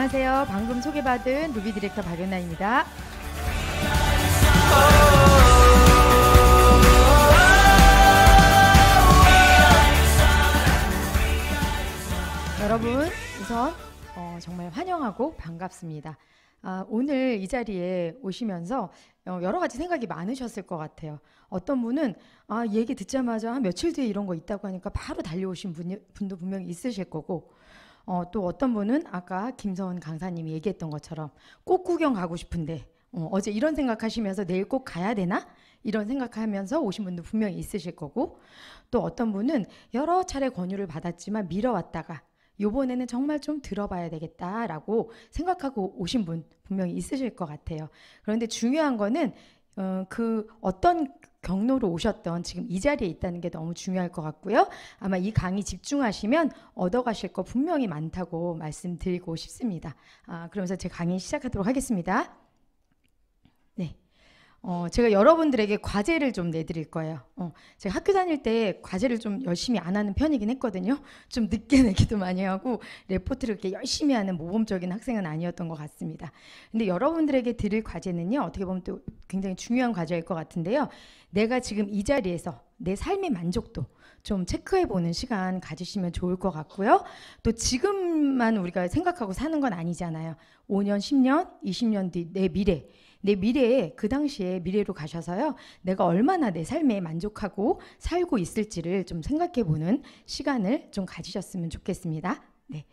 안녕하세요. 방금 소개받은 루비 디렉터 박연나입니다. 여러분, 우선 어, 정말 환영하고 반갑습니다. 아, 오늘 이 자리에 오시면서 어, 여러 가지 생각이 많으셨을 것 같아요. 어떤 분은 아, 얘기 듣자마자 며칠 뒤에 이런 거 있다고 하니까 바로 달려오신 분이, 분도 분명히 있으실 거고 어, 또 어떤 분은 아까 김서은 강사님이 얘기했던 것처럼 꽃 구경 가고 싶은데 어, 어제 이런 생각하시면서 내일 꼭 가야 되나? 이런 생각하면서 오신 분도 분명히 있으실 거고 또 어떤 분은 여러 차례 권유를 받았지만 미뤄왔다가 요번에는 정말 좀 들어봐야 되겠다라고 생각하고 오신 분 분명히 있으실 것 같아요. 그런데 중요한 거는 어, 그 어떤 경로로 오셨던 지금 이 자리에 있다는 게 너무 중요할 것 같고요. 아마 이 강의 집중하시면 얻어가실 거 분명히 많다고 말씀드리고 싶습니다. 아, 그러면서 제 강의 시작하도록 하겠습니다. 어, 제가 여러분들에게 과제를 좀 내드릴 거예요. 어, 제가 학교 다닐 때 과제를 좀 열심히 안 하는 편이긴 했거든요. 좀 늦게 내기도 많이 하고 레포트를 그렇게 열심히 하는 모범적인 학생은 아니었던 것 같습니다. 근데 여러분들에게 드릴 과제는요. 어떻게 보면 또 굉장히 중요한 과제일 것 같은데요. 내가 지금 이 자리에서 내 삶의 만족도 좀 체크해 보는 시간 가지시면 좋을 것 같고요. 또 지금만 우리가 생각하고 사는 건 아니잖아요. 5년, 10년, 20년 뒤 내 미래. 내 미래에 그 당시에 미래로 가셔서요. 내가 얼마나 내 삶에 만족하고 살고 있을지를 좀 생각해 보는 시간을 좀 가지셨으면 좋겠습니다. 네.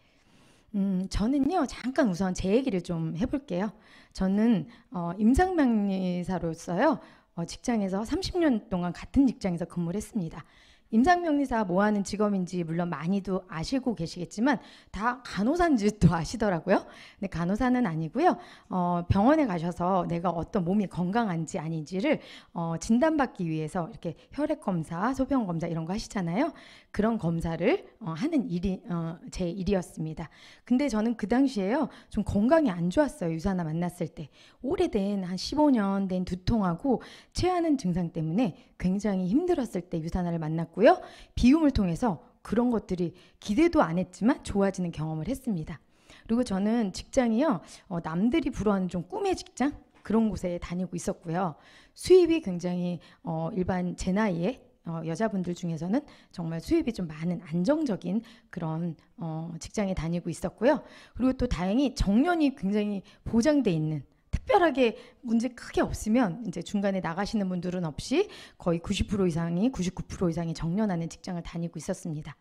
음, 저는요, 잠깐 우선 제 얘기를 좀 해볼게요. 저는 어, 임상명리사로서요, 어, 직장에서 30년 동안 같은 직장에서 근무를 했습니다. 임상명리사 뭐 하는 직업인지 물론 많이도 아시고 계시겠지만 다 간호사인지 또 아시더라고요. 근데 간호사는 아니고요. 어, 병원에 가셔서 내가 어떤 몸이 건강한지 아닌지를 어, 진단받기 위해서 이렇게 혈액 검사, 소변 검사 이런 거 하시잖아요. 그런 검사를 어, 하는 일이 어, 제 일이었습니다. 근데 저는 그 당시에요 좀 건강이 안 좋았어요 유산화 만났을 때 오래된 한 15년 된 두통하고 체하는 증상 때문에 굉장히 힘들었을 때 유산화를 만났고요 비움을 통해서 그런 것들이 기대도 안 했지만 좋아지는 경험을 했습니다. 그리고 저는 직장이요 어, 남들이 부러워하는 좀 꿈의 직장 그런 곳에 다니고 있었고요. 수입이 굉장히 어, 일반 제 나이에 어, 여자분들 중에서는 정말 수입이 좀 많은 안정적인 그런 어, 직장에 다니고 있었고요. 그리고 또 다행히 정년이 굉장히 보장돼 있는 특별하게 문제 크게 없으면 이제 중간에 나가시는 분들은 없이 거의 90% 이상이 99% 이상이 정년하는 직장을 다니고 있었습니다.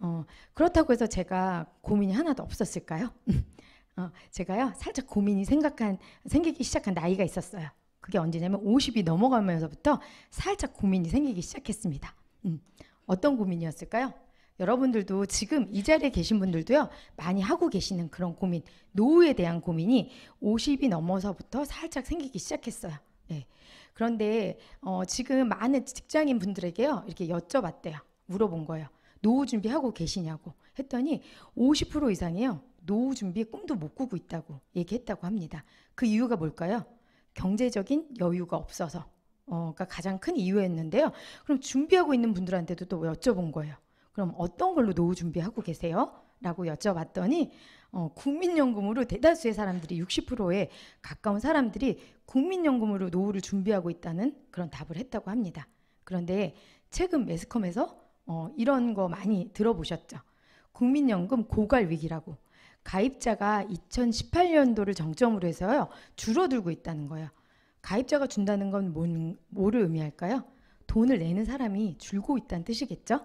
어, 그렇다고 해서 제가 고민이 하나도 없었을까요? 어, 제가요 살짝 고민이 생각한 생기기 시작한 나이가 있었어요. 그게 언제냐면 50이 넘어가면서부터 살짝 고민이 생기기 시작했습니다. 음, 어떤 고민이었을까요? 여러분들도 지금 이 자리에 계신 분들도요, 많이 하고 계시는 그런 고민, 노후에 대한 고민이 50이 넘어서부터 살짝 생기기 시작했어요. 예. 그런데 어, 지금 많은 직장인 분들에게요, 이렇게 여쭤봤대요. 물어본 거예요. 노후 준비하고 계시냐고 했더니 50% 이상이요. 노후 준비 꿈도 못 꾸고 있다고 얘기했다고 합니다. 그 이유가 뭘까요? 경제적인 여유가 없어서 어가 그러니까 가장 큰 이유였는데요. 그럼 준비하고 있는 분들한테도 또 여쭤본 거예요. 그럼 어떤 걸로 노후 준비하고 계세요? 라고 여쭤봤더니 어, 국민연금으로 대다수의 사람들이 60%에 가까운 사람들이 국민연금으로 노후를 준비하고 있다는 그런 답을 했다고 합니다. 그런데 최근 매스컴에서 어, 이런 거 많이 들어보셨죠? 국민연금 고갈 위기라고 가입자가 2018년도를 정점으로 해서요 줄어들고 있다는 거예요. 가입자가 준다는 건 뭔, 뭐를 의미할까요? 돈을 내는 사람이 줄고 있다는 뜻이겠죠?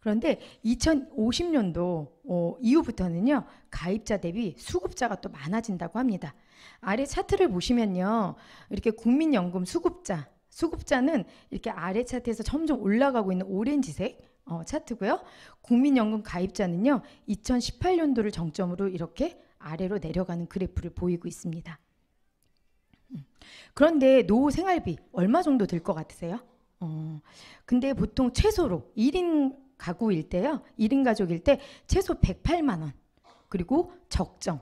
그런데 2050년도 어, 이후부터는요, 가입자 대비 수급자가 또 많아진다고 합니다. 아래 차트를 보시면요, 이렇게 국민연금 수급자, 수급자는 이렇게 아래 차트에서 점점 올라가고 있는 오렌지색, 어, 차트고요. 국민연금 가입자는요. 2018년도를 정점으로 이렇게 아래로 내려가는 그래프를 보이고 있습니다. 음. 그런데 노후 생활비 얼마 정도 들 것 같으세요? 어, 근데 보통 최소로 1인 가구일 때요. 1인 가족일 때 최소 108만 원. 그리고 적정은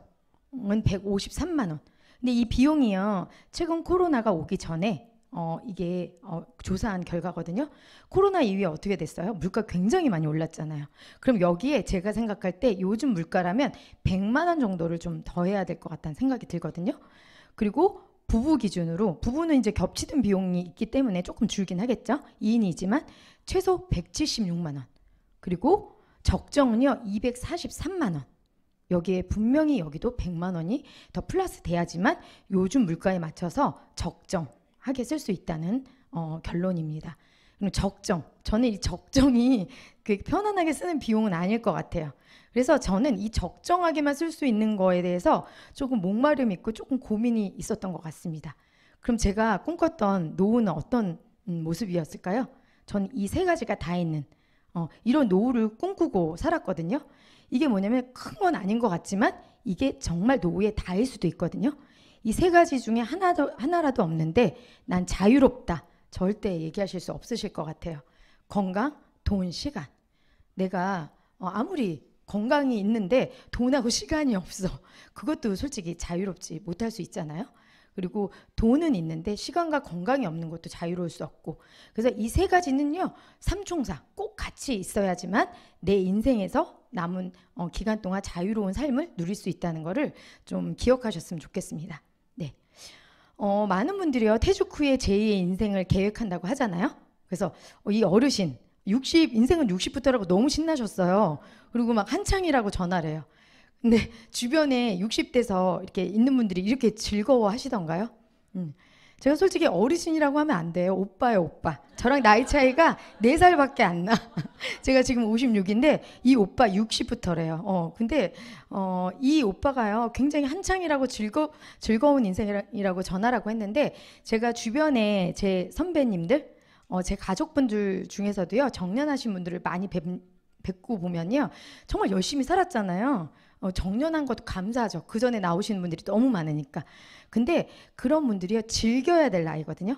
153만 원. 근데 이 비용이요. 최근 코로나가 오기 전에 어, 이게 어, 조사한 결과거든요. 코로나 이후에 어떻게 됐어요? 물가 굉장히 많이 올랐잖아요. 그럼 여기에 제가 생각할 때 요즘 물가라면 100만 원 정도를 좀 더해야 될 것 같다는 생각이 들거든요. 그리고 부부 기준으로 부부는 이제 겹치는 비용이 있기 때문에 조금 줄긴 하겠죠. 2인이지만 최소 176만 원. 그리고 적정은요 243만 원. 여기에 분명히 여기도 100만 원이 더 플러스 돼야지만 요즘 물가에 맞춰서 적정 하게 쓸 수 있다는 어, 결론입니다. 그럼 적정. 저는 이 적정이 그 편안하게 쓰는 비용은 아닐 것 같아요. 그래서 저는 이 적정하게만 쓸 수 있는 거에 대해서 조금 목마름 있고 조금 고민이 있었던 것 같습니다. 그럼 제가 꿈꿨던 노후는 어떤 음, 모습이었을까요? 전 이 세 가지가 다 있는 어, 이런 노후를 꿈꾸고 살았거든요. 이게 뭐냐면 큰 건 아닌 것 같지만 이게 정말 노후의 다일 수도 있거든요. 이세 가지 중에 하나도, 하나라도 없는데 난 자유롭다. 절대 얘기하실 수 없으실 것 같아요. 건강, 돈, 시간. 내가 어, 아무리 건강이 있는데 돈하고 시간이 없어. 그것도 솔직히 자유롭지 못할 수 있잖아요. 그리고 돈은 있는데 시간과 건강이 없는 것도 자유로울 수 없고. 그래서 이 세 가지는요, 삼총사 꼭 같이 있어야지만 내 인생에서 남은 어, 기간 동안 자유로운 삶을 누릴 수 있다는 것을 좀 기억하셨으면 좋겠습니다. 어, 많은 분들이요 태죽 후에 제2의 인생을 계획한다고 하잖아요. 그래서 어, 이 어르신 60 인생은 60부터라고 너무 신나셨어요. 그리고 막 한창이라고 전화를 해요. 근데 주변에 60대서 이렇게 있는 분들이 이렇게 즐거워 하시던가요? 음. 제가 솔직히 어르신이라고 하면 안 돼요. 오빠요, 오빠. 저랑 나이 차이가 4살밖에 안 나. 제가 지금 56인데 이 오빠 60부터래요. 어, 근데 어, 이 오빠가요. 굉장히 한창이라고 즐거 즐거운 인생이라고 전하라고 했는데 제가 주변에 제 선배님들 어, 제 가족분들 중에서도요. 정년하신 분들을 많이 뵙, 뵙고 보면요. 정말 열심히 살았잖아요. 어, 정년한 것도 감사하죠. 그 전에 나오시는 분들이 너무 많으니까. 근데 그런 분들이요 즐겨야 될 나이거든요.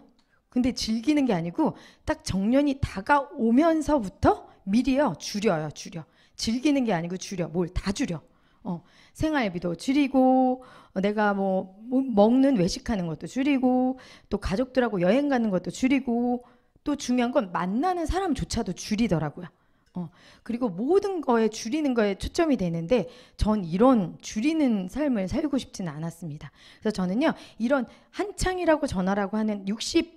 근데 즐기는 게 아니고 딱 정년이 다가오면서부터 미리요 줄여요 줄여. 즐기는 게 아니고 줄여 뭘 다 줄여. 어, 생활비도 줄이고 어, 내가 뭐, 뭐 먹는 외식하는 것도 줄이고 또 가족들하고 여행 가는 것도 줄이고 또 중요한 건 만나는 사람조차도 줄이더라고요. 어, 그리고 모든 거에 줄이는 거에 초점이 되는데 전 이런 줄이는 삶을 살고 싶지는 않았습니다. 그래서 저는요 이런 한창이라고 전화라고 하는 60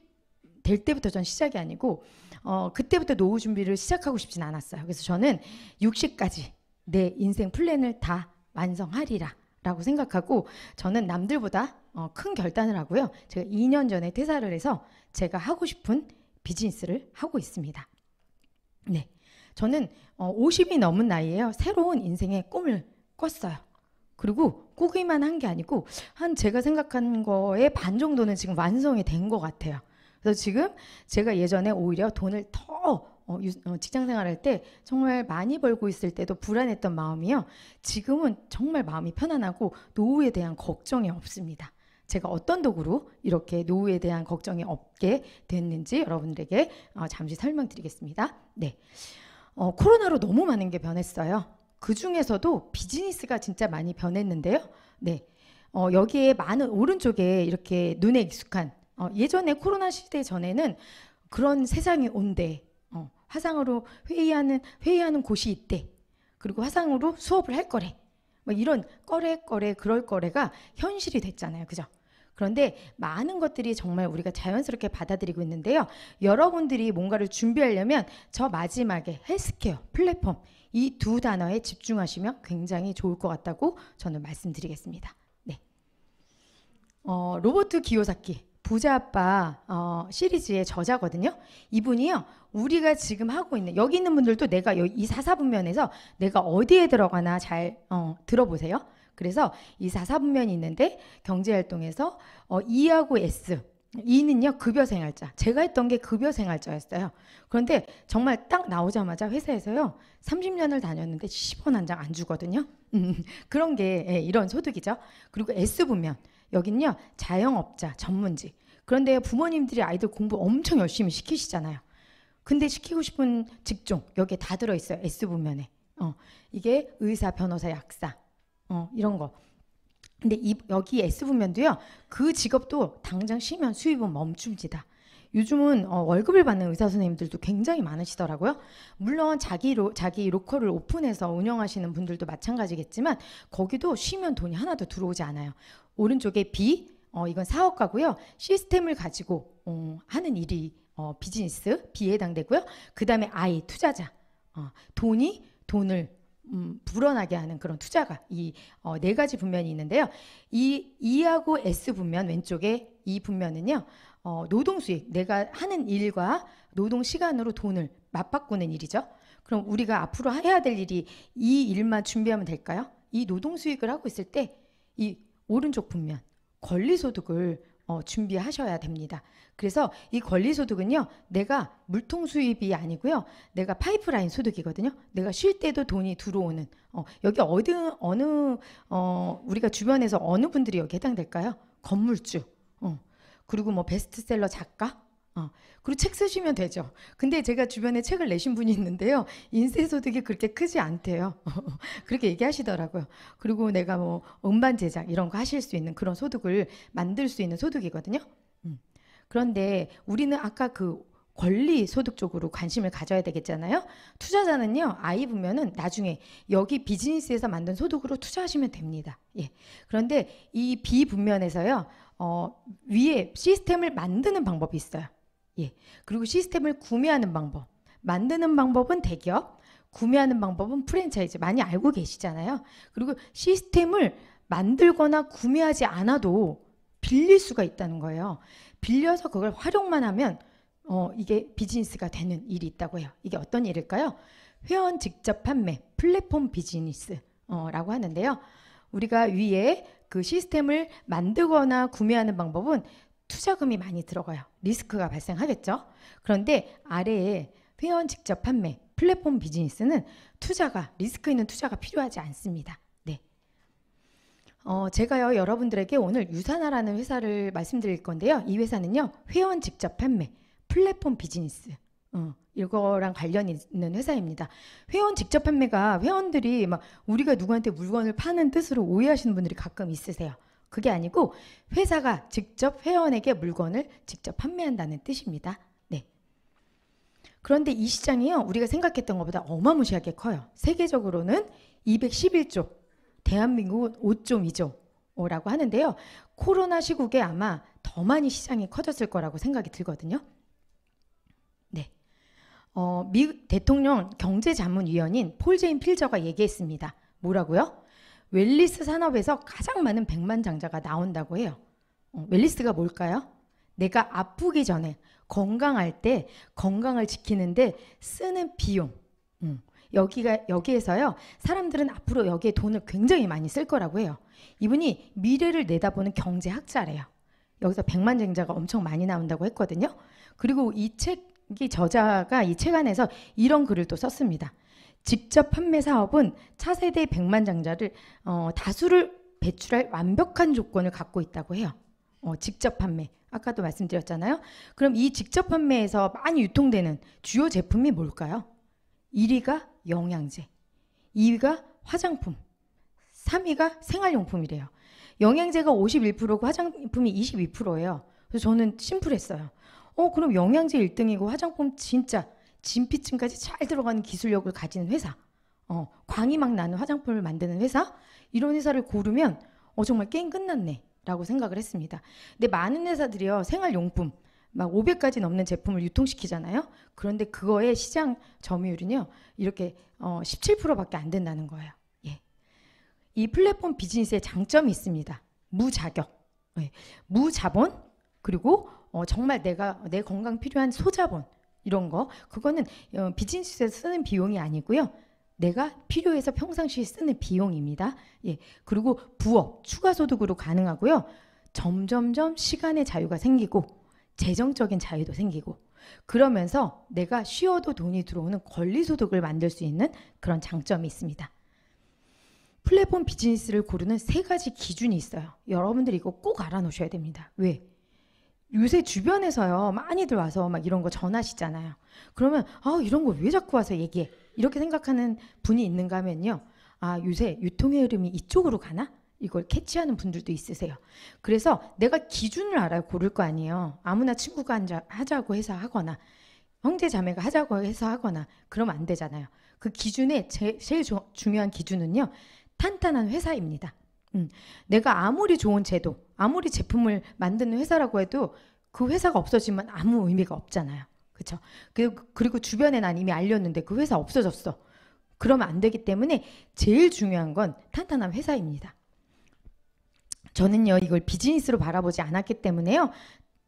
될 때부터 전 시작이 아니고 어, 그때부터 노후 준비를 시작하고 싶진 않았어요. 그래서 저는 60까지 내 인생 플랜을 다 완성하리라 라고 생각하고 저는 남들보다 어, 큰 결단을 하고요. 제가 2년 전에 퇴사를 해서 제가 하고 싶은 비즈니스를 하고 있습니다. 네. 저는 50이 어, 넘은 나이에요. 새로운 인생의 꿈을 꿨어요. 그리고 꾸기만 한 게 아니고 한 제가 생각한 거의 반 정도는 지금 완성이 된 것 같아요. 그래서 지금 제가 예전에 오히려 돈을 더 어, 어, 직장 생활할 때 정말 많이 벌고 있을 때도 불안했던 마음이요. 지금은 정말 마음이 편안하고 노후에 대한 걱정이 없습니다. 제가 어떤 도구로 이렇게 노후에 대한 걱정이 없게 됐는지 여러분들에게 잠시 설명드리겠습니다. 네. 어, 코로나로 너무 많은 게 변했어요. 그 중에서도 비즈니스가 진짜 많이 변했는데요. 네. 어, 여기에 많은 오른쪽에 이렇게 눈에 익숙한 어, 예전에 코로나 시대 전에는 그런 세상이 온대. 어, 화상으로 회의하는 회의하는 곳이 있대. 그리고 화상으로 수업을 할 거래. 뭐 이런 거래 거래 그럴 거래가 현실이 됐잖아요. 그죠? 그런데 많은 것들이 정말 우리가 자연스럽게 받아들이고 있는데요. 여러분들이 뭔가를 준비하려면 저 마지막에 헬스케어, 플랫폼 이 두 단어에 집중하시면 굉장히 좋을 것 같다고 저는 말씀드리겠습니다. 네. 어, 로버트 기요사키 부자 아빠 어, 시리즈의 저자거든요. 이분이요. 우리가 지금 하고 있는 여기 있는 분들도 내가 이 사사분면에서 내가 어디에 들어가나 잘 어, 들어보세요. 그래서 이 4사분면이 있는데 경제활동에서 어, E하고 S 이는요 급여 생활자 제가 했던 게 급여 생활자였어요 그런데 정말 딱 나오자마자 회사에서요 30년을 다녔는데 10원 한 장 안 주거든요 음, 그런 게 예, 이런 소득이죠 그리고 S분면 여기는요 자영업자 전문직 그런데 부모님들이 아이들 공부 엄청 열심히 시키시잖아요 근데 시키고 싶은 직종 여기에 다 들어있어요 S분면에 어, 이게 의사 변호사 약사 어, 이런 거. 근데 이, 여기 S분면도요, 그 직업도 당장 쉬면 수입은 멈춥니다. 요즘은 어, 월급을 받는 의사 선생님들도 굉장히 많으시더라고요. 물론 자기로 자기 로컬을 오픈해서 운영하시는 분들도 마찬가지겠지만 거기도 쉬면 돈이 하나도 들어오지 않아요. 오른쪽에 B 어, 이건 사업가고요. 시스템을 가지고 어, 하는 일이 어, 비즈니스 B에 해당되고요. 그 다음에 I 투자자 어, 돈이 돈을 음, 불어나게 하는 그런 투자가 이네 어, 네 가지 분면이 있는데요. 이 E하고 S 분면 왼쪽에 이 분면은요. 어, 노동 수익, 내가 하는 일과 노동 시간으로 돈을 맞바꾸는 일이죠. 그럼 우리가 앞으로 해야 될 일이 이 일만 준비하면 될까요? 이 노동 수익을 하고 있을 때 이 오른쪽 분면 권리 소득을 어, 준비하셔야 됩니다. 그래서 이 권리 소득은요, 내가 물통 수입이 아니고요, 내가 파이프라인 소득이거든요. 내가 쉴 때도 돈이 들어오는. 어, 여기 어디 어느 어, 우리가 주변에서 어느 분들이 여기 해당될까요? 건물주. 어, 그리고 뭐 베스트셀러 작가, 어, 그리고 책 쓰시면 되죠. 근데 제가 주변에 책을 내신 분이 있는데요. 인쇄 소득이 그렇게 크지 않대요. 그렇게 얘기하시더라고요. 그리고 내가 뭐 음반 제작 이런 거 하실 수 있는 그런 소득을 만들 수 있는 소득이거든요. 음. 그런데 우리는 아까 그 권리 소득 쪽으로 관심을 가져야 되겠잖아요. 투자자는요, 아이 보면은 나중에 여기 비즈니스에서 만든 소득으로 투자하시면 됩니다. 예. 그런데 이 비분면에서요, 어, 위에 시스템을 만드는 방법이 있어요. 예. 그리고 시스템을 구매하는 방법. 만드는 방법은 대기업, 구매하는 방법은 프랜차이즈. 많이 알고 계시잖아요. 그리고 시스템을 만들거나 구매하지 않아도 빌릴 수가 있다는 거예요. 빌려서 그걸 활용만 하면 어, 이게 비즈니스가 되는 일이 있다고 해요. 이게 어떤 일일까요? 회원 직접 판매, 플랫폼 비즈니스라고 어, 하는데요. 우리가 위에 그 시스템을 만들거나 구매하는 방법은 투자금이 많이 들어가요. 리스크가 발생하겠죠. 그런데 아래에 회원 직접 판매, 플랫폼 비즈니스는 투자가 리스크 있는 투자가 필요하지 않습니다. 네. 어, 제가요 여러분들에게 오늘 유사나라는 회사를 말씀드릴 건데요. 이 회사는요 회원 직접 판매, 플랫폼 비즈니스 어, 이거랑 관련 있는 회사입니다. 회원 직접 판매가 회원들이 막 우리가 누구한테 물건을 파는 뜻으로 오해하시는 분들이 가끔 있으세요. 그게 아니고 회사가 직접 회원에게 물건을 직접 판매한다는 뜻입니다. 네. 그런데 이 시장이요, 우리가 생각했던 것보다 어마무시하게 커요. 세계적으로는 211조, 대한민국은 5.2조, 라고 하는데요. 코로나 시국에 아마 더 많이 시장이 커졌을 거라고 생각이 들거든요. 네. 어, 미 대통령 경제자문위원인 폴 제인 필저가 얘기했습니다. 뭐라고요? 웰리스 산업에서 가장 많은 백만장자가 나온다고 해요. 어, 웰리스가 뭘까요? 내가 아프기 전에 건강할 때 건강을 지키는데 쓰는 비용. 음. 여기가 여기에서요. 사람들은 앞으로 여기에 돈을 굉장히 많이 쓸 거라고 해요. 이분이 미래를 내다보는 경제학자래요. 여기서 백만장자가 엄청 많이 나온다고 했거든요. 그리고 이 책이 저자가 이 책 안에서 이런 글을 또 썼습니다. 직접 판매 사업은 차세대 1 0 0만장자를 어, 다수를 배출할 완벽한 조건을 갖고 있다고 해요. 어, 직접 판매. 아까도 말씀드렸잖아요. 그럼 이 직접 판매에서 많이 유통되는 주요 제품이 뭘까요? 1위가 영양제, 2위가 화장품, 3위가 생활용품이래요. 영양제가 51%고 화장품이 22%예요. 그래서 저는 심플했어요. 어, 그럼 영양제 1등이고 화장품 진짜 진피층까지 잘 들어가는 기술력을 가진 회사, 어, 광이 막 나는 화장품을 만드는 회사 이런 회사를 고르면 어 정말 게임 끝났네라고 생각을 했습니다. 근데 많은 회사들이요 생활용품 막 500가지 넘는 제품을 유통시키잖아요. 그런데 그거의 시장 점유율은요 이렇게 어, 17%밖에 안 된다는 거예요. 예. 이 플랫폼 비즈니스의 장점이 있습니다. 무자격, 예. 무자본 그리고 어, 정말 내가 내 건강 필요한 소자본 이런 거 그거는 어, 비즈니스에 쓰는 비용이 아니고요. 내가 필요해서 평상시에 쓰는 비용입니다. 예. 그리고 부업, 추가 소득으로 가능하고요. 점점점 시간의 자유가 생기고 재정적인 자유도 생기고 그러면서 내가 쉬어도 돈이 들어오는 권리 소득을 만들 수 있는 그런 장점이 있습니다. 플랫폼 비즈니스를 고르는 세 가지 기준이 있어요. 여러분들이 이거 꼭 알아놓으셔야 됩니다. 왜? 요새 주변에서요 많이들 와서 막 이런 거 전하시잖아요. 그러면 아 이런 거 왜 자꾸 와서 얘기해 이렇게 생각하는 분이 있는가 하면요. 아 요새 유통의 흐름이 이쪽으로 가나? 이걸 캐치하는 분들도 있으세요. 그래서 내가 기준을 알아야 고를 거 아니에요. 아무나 친구가 앉아, 하자고 해서 하거나 형제 자매가 하자고 해서 하거나 그러면 안 되잖아요. 그 기준의 제, 일 중요한 기준은요. 탄탄한 회사입니다. 음, 내가 아무리 좋은 제도, 아무리 제품을 만드는 회사라고 해도 그 회사가 없어지면 아무 의미가 없잖아요. 그렇죠? 그리고 주변에 난 이미 알렸는데 그 회사 없어졌어. 그러면 안 되기 때문에 제일 중요한 건 탄탄한 회사입니다. 저는요 이걸 비즈니스로 바라보지 않았기 때문에요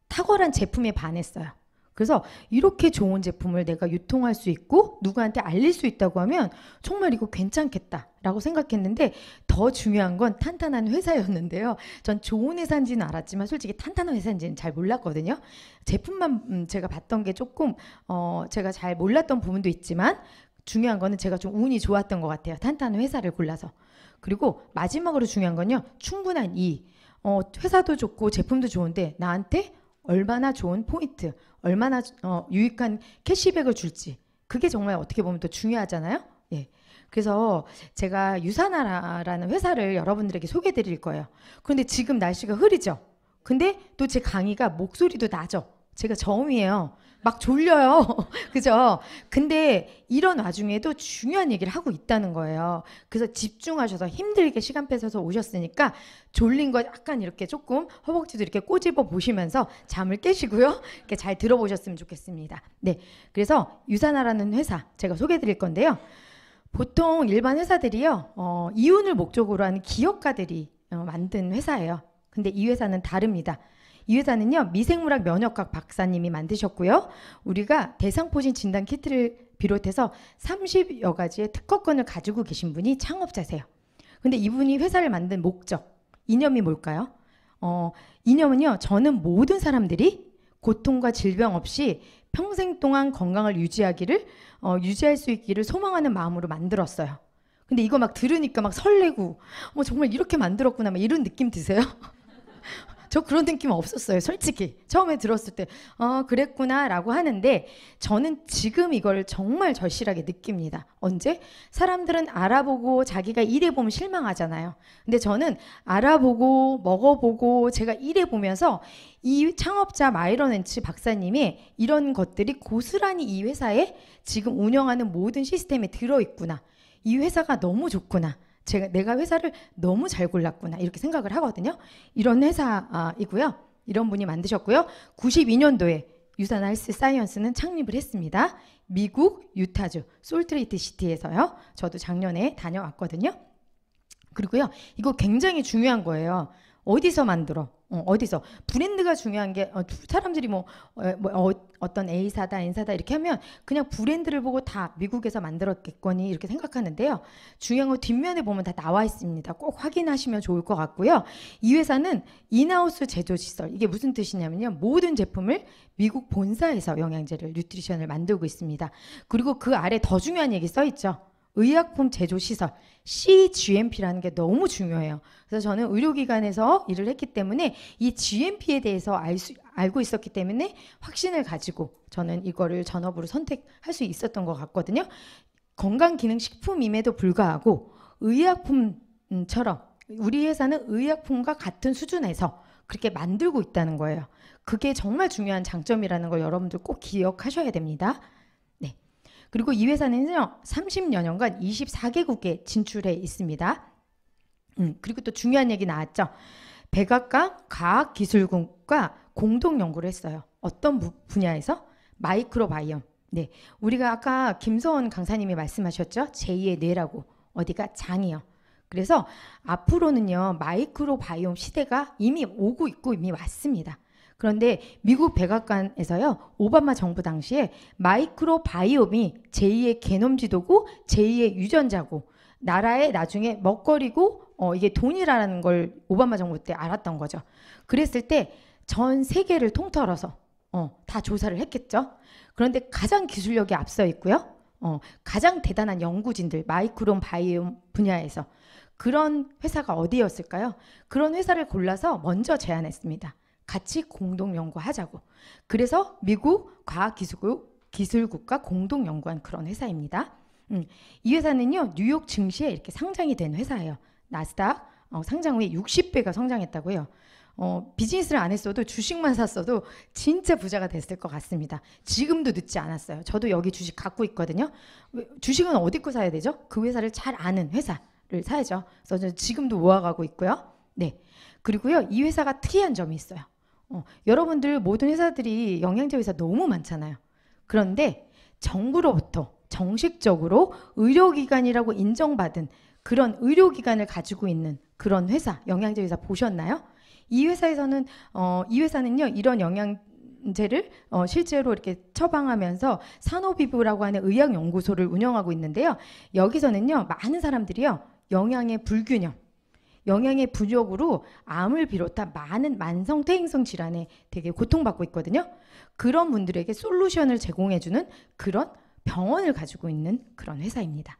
탁월한 제품에 반했어요. 그래서 이렇게 좋은 제품을 내가 유통할 수 있고 누구한테 알릴 수 있다고 하면 정말 이거 괜찮겠다라고 생각했는데 더 중요한 건 탄탄한 회사였는데요. 전 좋은 회사인지는 알았지만 솔직히 탄탄한 회사인지는 잘 몰랐거든요. 제품만 음, 제가 봤던 게 조금 어 제가 잘 몰랐던 부분도 있지만 중요한 거는 제가 좀 운이 좋았던 것 같아요. 탄탄한 회사를 골라서. 그리고 마지막으로 중요한 건요. 충분한 이 어, 회사도 좋고 제품도 좋은데 나한테 얼마나 좋은 포인트, 얼마나 어, 유익한 캐시백을 줄지 그게 정말 어떻게 보면 또 중요하잖아요. 예. 그래서 제가 유사나라라는 회사를 여러분들에게 소개해드릴 거예요. 그런데 지금 날씨가 흐리죠. 근데 또 제 강의가 목소리도 나죠. 제가 저음이에요. 막 졸려요. 그죠? 근데 이런 와중에도 중요한 얘기를 하고 있다는 거예요. 그래서 집중하셔서 힘들게 시간 뺏어서 오셨으니까 졸린 거 약간 이렇게 조금 허벅지도 이렇게 꼬집어 보시면서 잠을 깨시고요. 이렇게 잘 들어보셨으면 좋겠습니다. 네. 그래서 유산화라는 회사 제가 소개해 드릴 건데요. 보통 일반 회사들이요. 어, 이윤을 목적으로 하는 기업가들이 어, 만든 회사예요. 근데 이 회사는 다릅니다. 이 회사는요 미생물학 면역학 박사님이 만드셨고요. 우리가 대상포진 진단 키트를 비롯해서 30여 가지의 특허권을 가지고 계신 분이 창업자세요. 근데 이분이 회사를 만든 목적, 이념이 뭘까요? 어, 이념은요, 저는 모든 사람들이 고통과 질병 없이 평생 동안 건강을 유지하기를, 어, 유지할 수 있기를 소망하는 마음으로 만들었어요. 근데 이거 막 들으니까 막 설레고, 어, 정말 이렇게 만들었구나, 막 이런 느낌 드세요? 저 그런 느낌 없었어요. 솔직히. 처음에 들었을 때, 어, 그랬구나 라고 하는데, 저는 지금 이걸 정말 절실하게 느낍니다. 언제? 사람들은 알아보고 자기가 일해보면 실망하잖아요. 근데 저는 알아보고, 먹어보고, 제가 일해보면서 이 창업자 마이런 앤츠 박사님이 이런 것들이 고스란히 이 회사에 지금 운영하는 모든 시스템에 들어있구나. 이 회사가 너무 좋구나. 제가 내가 회사를 너무 잘 골랐구나 이렇게 생각을 하거든요. 이런 회사이고요. 이런 분이 만드셨고요. 92년도에 유산 헬스 사이언스는 창립을 했습니다. 미국 유타주 솔트레이트 시티에서요. 저도 작년에 다녀왔거든요. 그리고요. 이거 굉장히 중요한 거예요. 어디서 만들어? 어, 디서 브랜드가 중요한 게 어, 사람들이 뭐, 어, 뭐 어, 떤 A사다 N사다 이렇게 하면 그냥 브랜드를 보고 다 미국에서 만들었겠거니 이렇게 생각하는데요. 중요한 건 뒷면에 보면 다 나와 있습니다. 꼭 확인하시면 좋을 것 같고요. 이 회사는 인하우스 제조 시설 이게 무슨 뜻이냐면요. 모든 제품을 미국 본사에서 영양제를 뉴트리션을 만들고 있습니다. 그리고 그 아래 더 중요한 얘기 써 있죠. 의약품 제조 시설 CGMP라는 게 너무 중요해요. 그래서 저는 의료기관에서 일을 했기 때문에 이 GMP에 대해서 알 수, 알고 있었기 때문에 확신을 가지고 저는 이거를 전업으로 선택할 수 있었던 것 같거든요. 건강기능식품임에도 불구하고 의약품처럼 우리 회사는 의약품과 같은 수준에서 그렇게 만들고 있다는 거예요. 그게 정말 중요한 장점이라는 걸 여러분들 꼭 기억하셔야 됩니다. 그리고 이 회사는요, 30여 년간 24개국에 진출해 있습니다. 음, 그리고 또 중요한 얘기 나왔죠. 백악관 과학기술국과 공동 연구를 했어요. 어떤 분야에서? 마이크로바이옴. 네. 우리가 아까 김서원 강사님이 말씀하셨죠? 제2의 뇌라고. 어디가 장이요. 그래서 앞으로는요, 마이크로바이옴 시대가 이미 오고 있고 이미 왔습니다. 그런데 미국 백악관에서요 오바마 정부 당시에 마이크로바이옴이 제2의 개놈 지도고 제2의 유전자고 나라의 나중에 먹거리고 어, 이게 돈이라는 걸 오바마 정부 때 알았던 거죠. 그랬을 때 전 세계를 통틀어서 어, 다 조사를 했겠죠. 그런데 가장 기술력이 앞서 있고요. 어, 가장 대단한 연구진들 마이크로 바이옴 분야에서 그런 회사가 어디였을까요? 그런 회사를 골라서 먼저 제안했습니다. 같이 공동 연구하자고. 그래서 미국 과학기술국, 과 공동 연구한 그런 회사입니다. 음, 이 회사는요 뉴욕 증시에 이렇게 상장이 된 회사예요. 나스닥 어, 상장 후에 60배가 성장했다고 해요. 어, 비즈니스를 안 했어도 주식만 샀어도 진짜 부자가 됐을 것 같습니다. 지금도 늦지 않았어요. 저도 여기 주식 갖고 있거든요. 주식은 어디 거 사야 되죠? 그 회사를 잘 아는 회사를 사야죠. 그래서 지금도 모아가고 있고요. 네. 그리고요, 이 회사가 특이한 점이 있어요. 어, 여러분들 모든 회사들이 영양제 회사 너무 많잖아요. 그런데 정부로부터 정식적으로 의료기관이라고 인정받은 그런 의료기관을 가지고 있는 그런 회사, 영양제 회사 보셨나요? 이 회사에서는 어, 이 회사는요 이런 영양 제를 어, 실제로 이렇게 처방하면서 산업이부라고 하는 의학연구소를 운영하고 있는데요. 여기서는요 많은 사람들이요 영양의 불균형 영양의 부족으로 암을 비롯한 많은 만성 퇴행성 질환에 되게 고통받고 있거든요. 그런 분들에게 솔루션을 제공해주는 그런 병원을 가지고 있는 그런 회사입니다.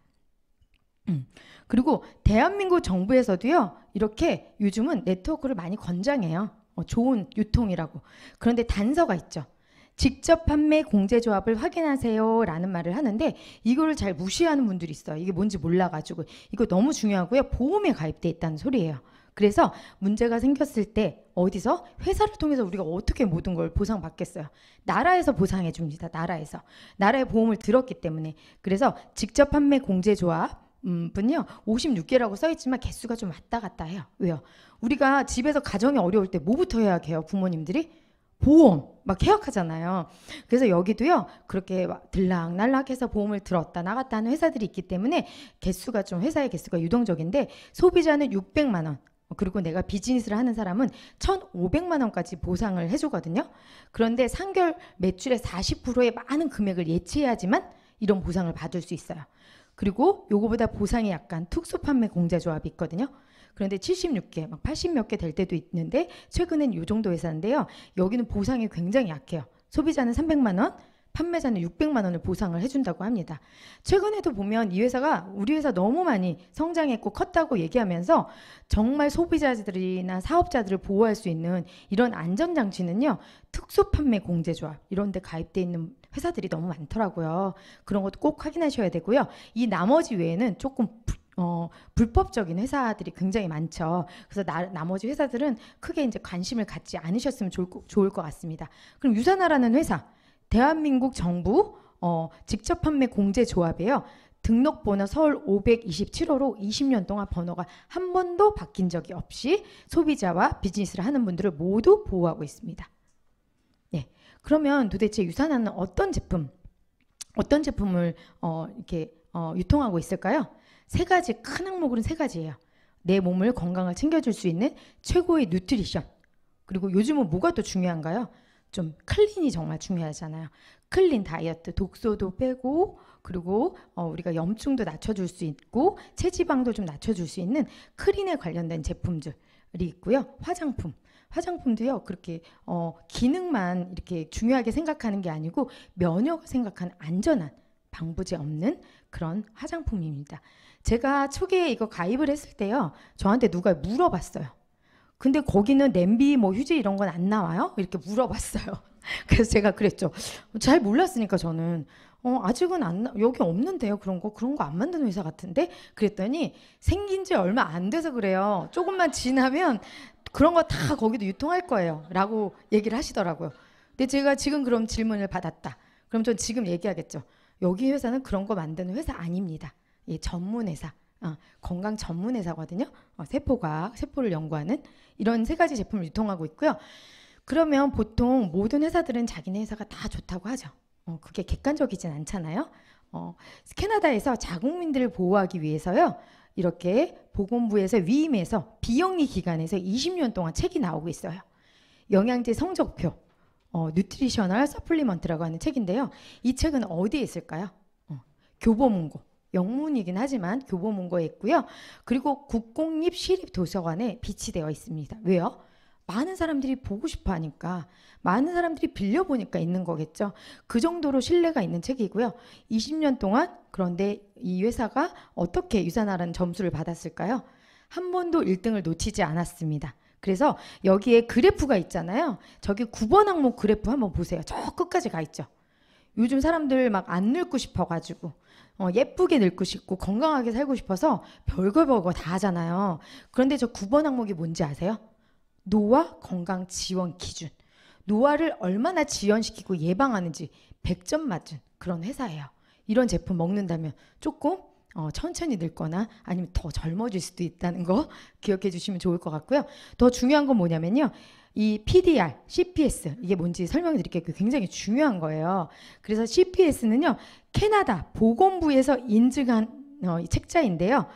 음. 그리고 대한민국 정부에서도요, 이렇게 요즘은 네트워크를 많이 권장해요. 어, 좋은 유통이라고. 그런데 단서가 있죠. 직접 판매 공제 조합을 확인하세요라는 말을 하는데 이걸 잘 무시하는 분들이 있어요. 이게 뭔지 몰라가지고 이거 너무 중요하고요. 보험에 가입돼 있다는 소리예요. 그래서 문제가 생겼을 때 어디서 회사를 통해서 우리가 어떻게 모든 걸 보상받겠어요. 나라에서 보상해 줍니다. 나라에서 나라의 보험을 들었기 때문에 그래서 직접 판매 공제 조합 음, 분요 56개라고 써있지만 개수가 좀 왔다 갔다 해요. 왜요? 우리가 집에서 가정이 어려울 때 뭐부터 해야 해요? 부모님들이 보험 막 계약하잖아요. 그래서 여기도요 그렇게 들락날락해서 보험을 들었다 나갔다 하는 회사들이 있기 때문에 개수가 좀 회사의 개수가 유동적인데 소비자는 600만 원. 그리고 내가 비즈니스를 하는 사람은 1,500만 원까지 보상을 해주거든요. 그런데 상결 매출의 40%의 많은 금액을 예치해야지만 이런 보상을 받을 수 있어요. 그리고 요거보다 보상이 약간 특수 판매 공제 조합이 있거든요. 그런데 76개, 80몇 개 될 때도 있는데 최근엔 이 정도 회사인데요. 여기는 보상이 굉장히 약해요. 소비자는 300만 원, 판매자는 600만 원을 보상을 해준다고 합니다. 최근에도 보면 이 회사가 우리 회사 너무 많이 성장했고 컸다고 얘기하면서 정말 소비자들이나 사업자들을 보호할 수 있는 이런 안전장치는요. 특수판매 공제조합 이런 데 가입돼 있는 회사들이 너무 많더라고요. 그런 것도 꼭 확인하셔야 되고요. 이 나머지 외에는 조금 어, 불법적인 회사들이 굉장히 많죠. 그래서 나, 머지 회사들은 크게 이제 관심을 갖지 않으셨으면 좋을, 좋을 것 같습니다. 그럼 유산화라는 회사, 대한민국 정부 어, 직접 판매 공제 조합이에요. 등록번호 서울 527호로 20년 동안 번호가 한 번도 바뀐 적이 없이 소비자와 비즈니스를 하는 분들을 모두 보호하고 있습니다. 예. 그러면 도대체 유산화는 어떤 제품, 어떤 제품을 어, 이렇게 어, 유통하고 있을까요? 세 가지 큰 항목으로는 세 가지예요. 내 몸을 건강을 챙겨줄 수 있는 최고의 뉴트리션 그리고 요즘은 뭐가 또 중요한가요? 좀 클린이 정말 중요하잖아요. 클린 다이어트, 독소도 빼고, 그리고 어, 우리가 염증도 낮춰줄 수 있고, 체지방도 좀 낮춰줄 수 있는 클린에 관련된 제품들이 있고요. 화장품. 화장품도요, 그렇게, 어, 기능만 이렇게 중요하게 생각하는 게 아니고, 면역 생각하는 안전한 방부제 없는 그런 화장품입니다. 제가 초기에 이거 가입을 했을 때요. 저한테 누가 물어봤어요. 근데 거기는 냄비 뭐 휴지 이런 건 안 나와요? 이렇게 물어봤어요. 그래서 제가 그랬죠. 잘 몰랐으니까 저는 어, 아직은 안, 여기 없는데요. 그런 거, 그런 거 안 만드는 회사 같은데? 그랬더니 생긴 지 얼마 안 돼서 그래요. 조금만 지나면 그런 거 다 거기도 유통할 거예요. 라고 얘기를 하시더라고요. 근데 제가 지금 그럼 질문을 받았다. 그럼 전 지금 얘기하겠죠. 여기 회사는 그런 거 만드는 회사 아닙니다. 이 전문회사, 어, 건강 전문회사거든요. 어, 세포과학, 세포를 연구하는 이런 세 가지 제품을 유통하고 있고요. 그러면 보통 모든 회사들은 자기네 회사가 다 좋다고 하죠. 어, 그게 객관적이진 않잖아요. 어, 캐나다에서 자국민들을 보호하기 위해서요. 이렇게 보건부에서 위임해서 비영리 기관에서 20년 동안 책이 나오고 있어요. 영양제 성적표, 어, 뉴트리셔널 서플리먼트라고 하는 책인데요. 이 책은 어디에 있을까요? 어, 교보문고. 영문이긴 하지만 교보문고에 있고요. 그리고 국공립 시립도서관에 비치되어 있습니다. 왜요? 많은 사람들이 보고 싶어 하니까 많은 사람들이 빌려보니까 있는 거겠죠. 그 정도로 신뢰가 있는 책이고요. 20년 동안 그런데 이 회사가 어떻게 유산하라는 점수를 받았을까요? 한 번도 1등을 놓치지 않았습니다. 그래서 여기에 그래프가 있잖아요. 저기 9번 항목 그래프 한번 보세요. 저 끝까지 가 있죠. 요즘 사람들 막 안 늙고 싶어가지고 어, 예쁘게 늙고 싶고 건강하게 살고 싶어서 별거 별거 다 하잖아요. 그런데 저 9번 항목이 뭔지 아세요? 노화 건강 지원 기준. 노화를 얼마나 지연시키고 예방하는지 100점 맞은 그런 회사예요. 이런 제품 먹는다면 조금 어, 천천히 늙거나 아니면 더 젊어질 수도 있다는 거 기억해 주시면 좋을 것 같고요. 더 중요한 건 뭐냐면요. 이 PDR, CPS 이게 뭔지 설명드릴게요. 해 굉장히 중요한 거예요. 그래서 CPS는요 캐나다 보건부에서 인증한 어, 책자인데요,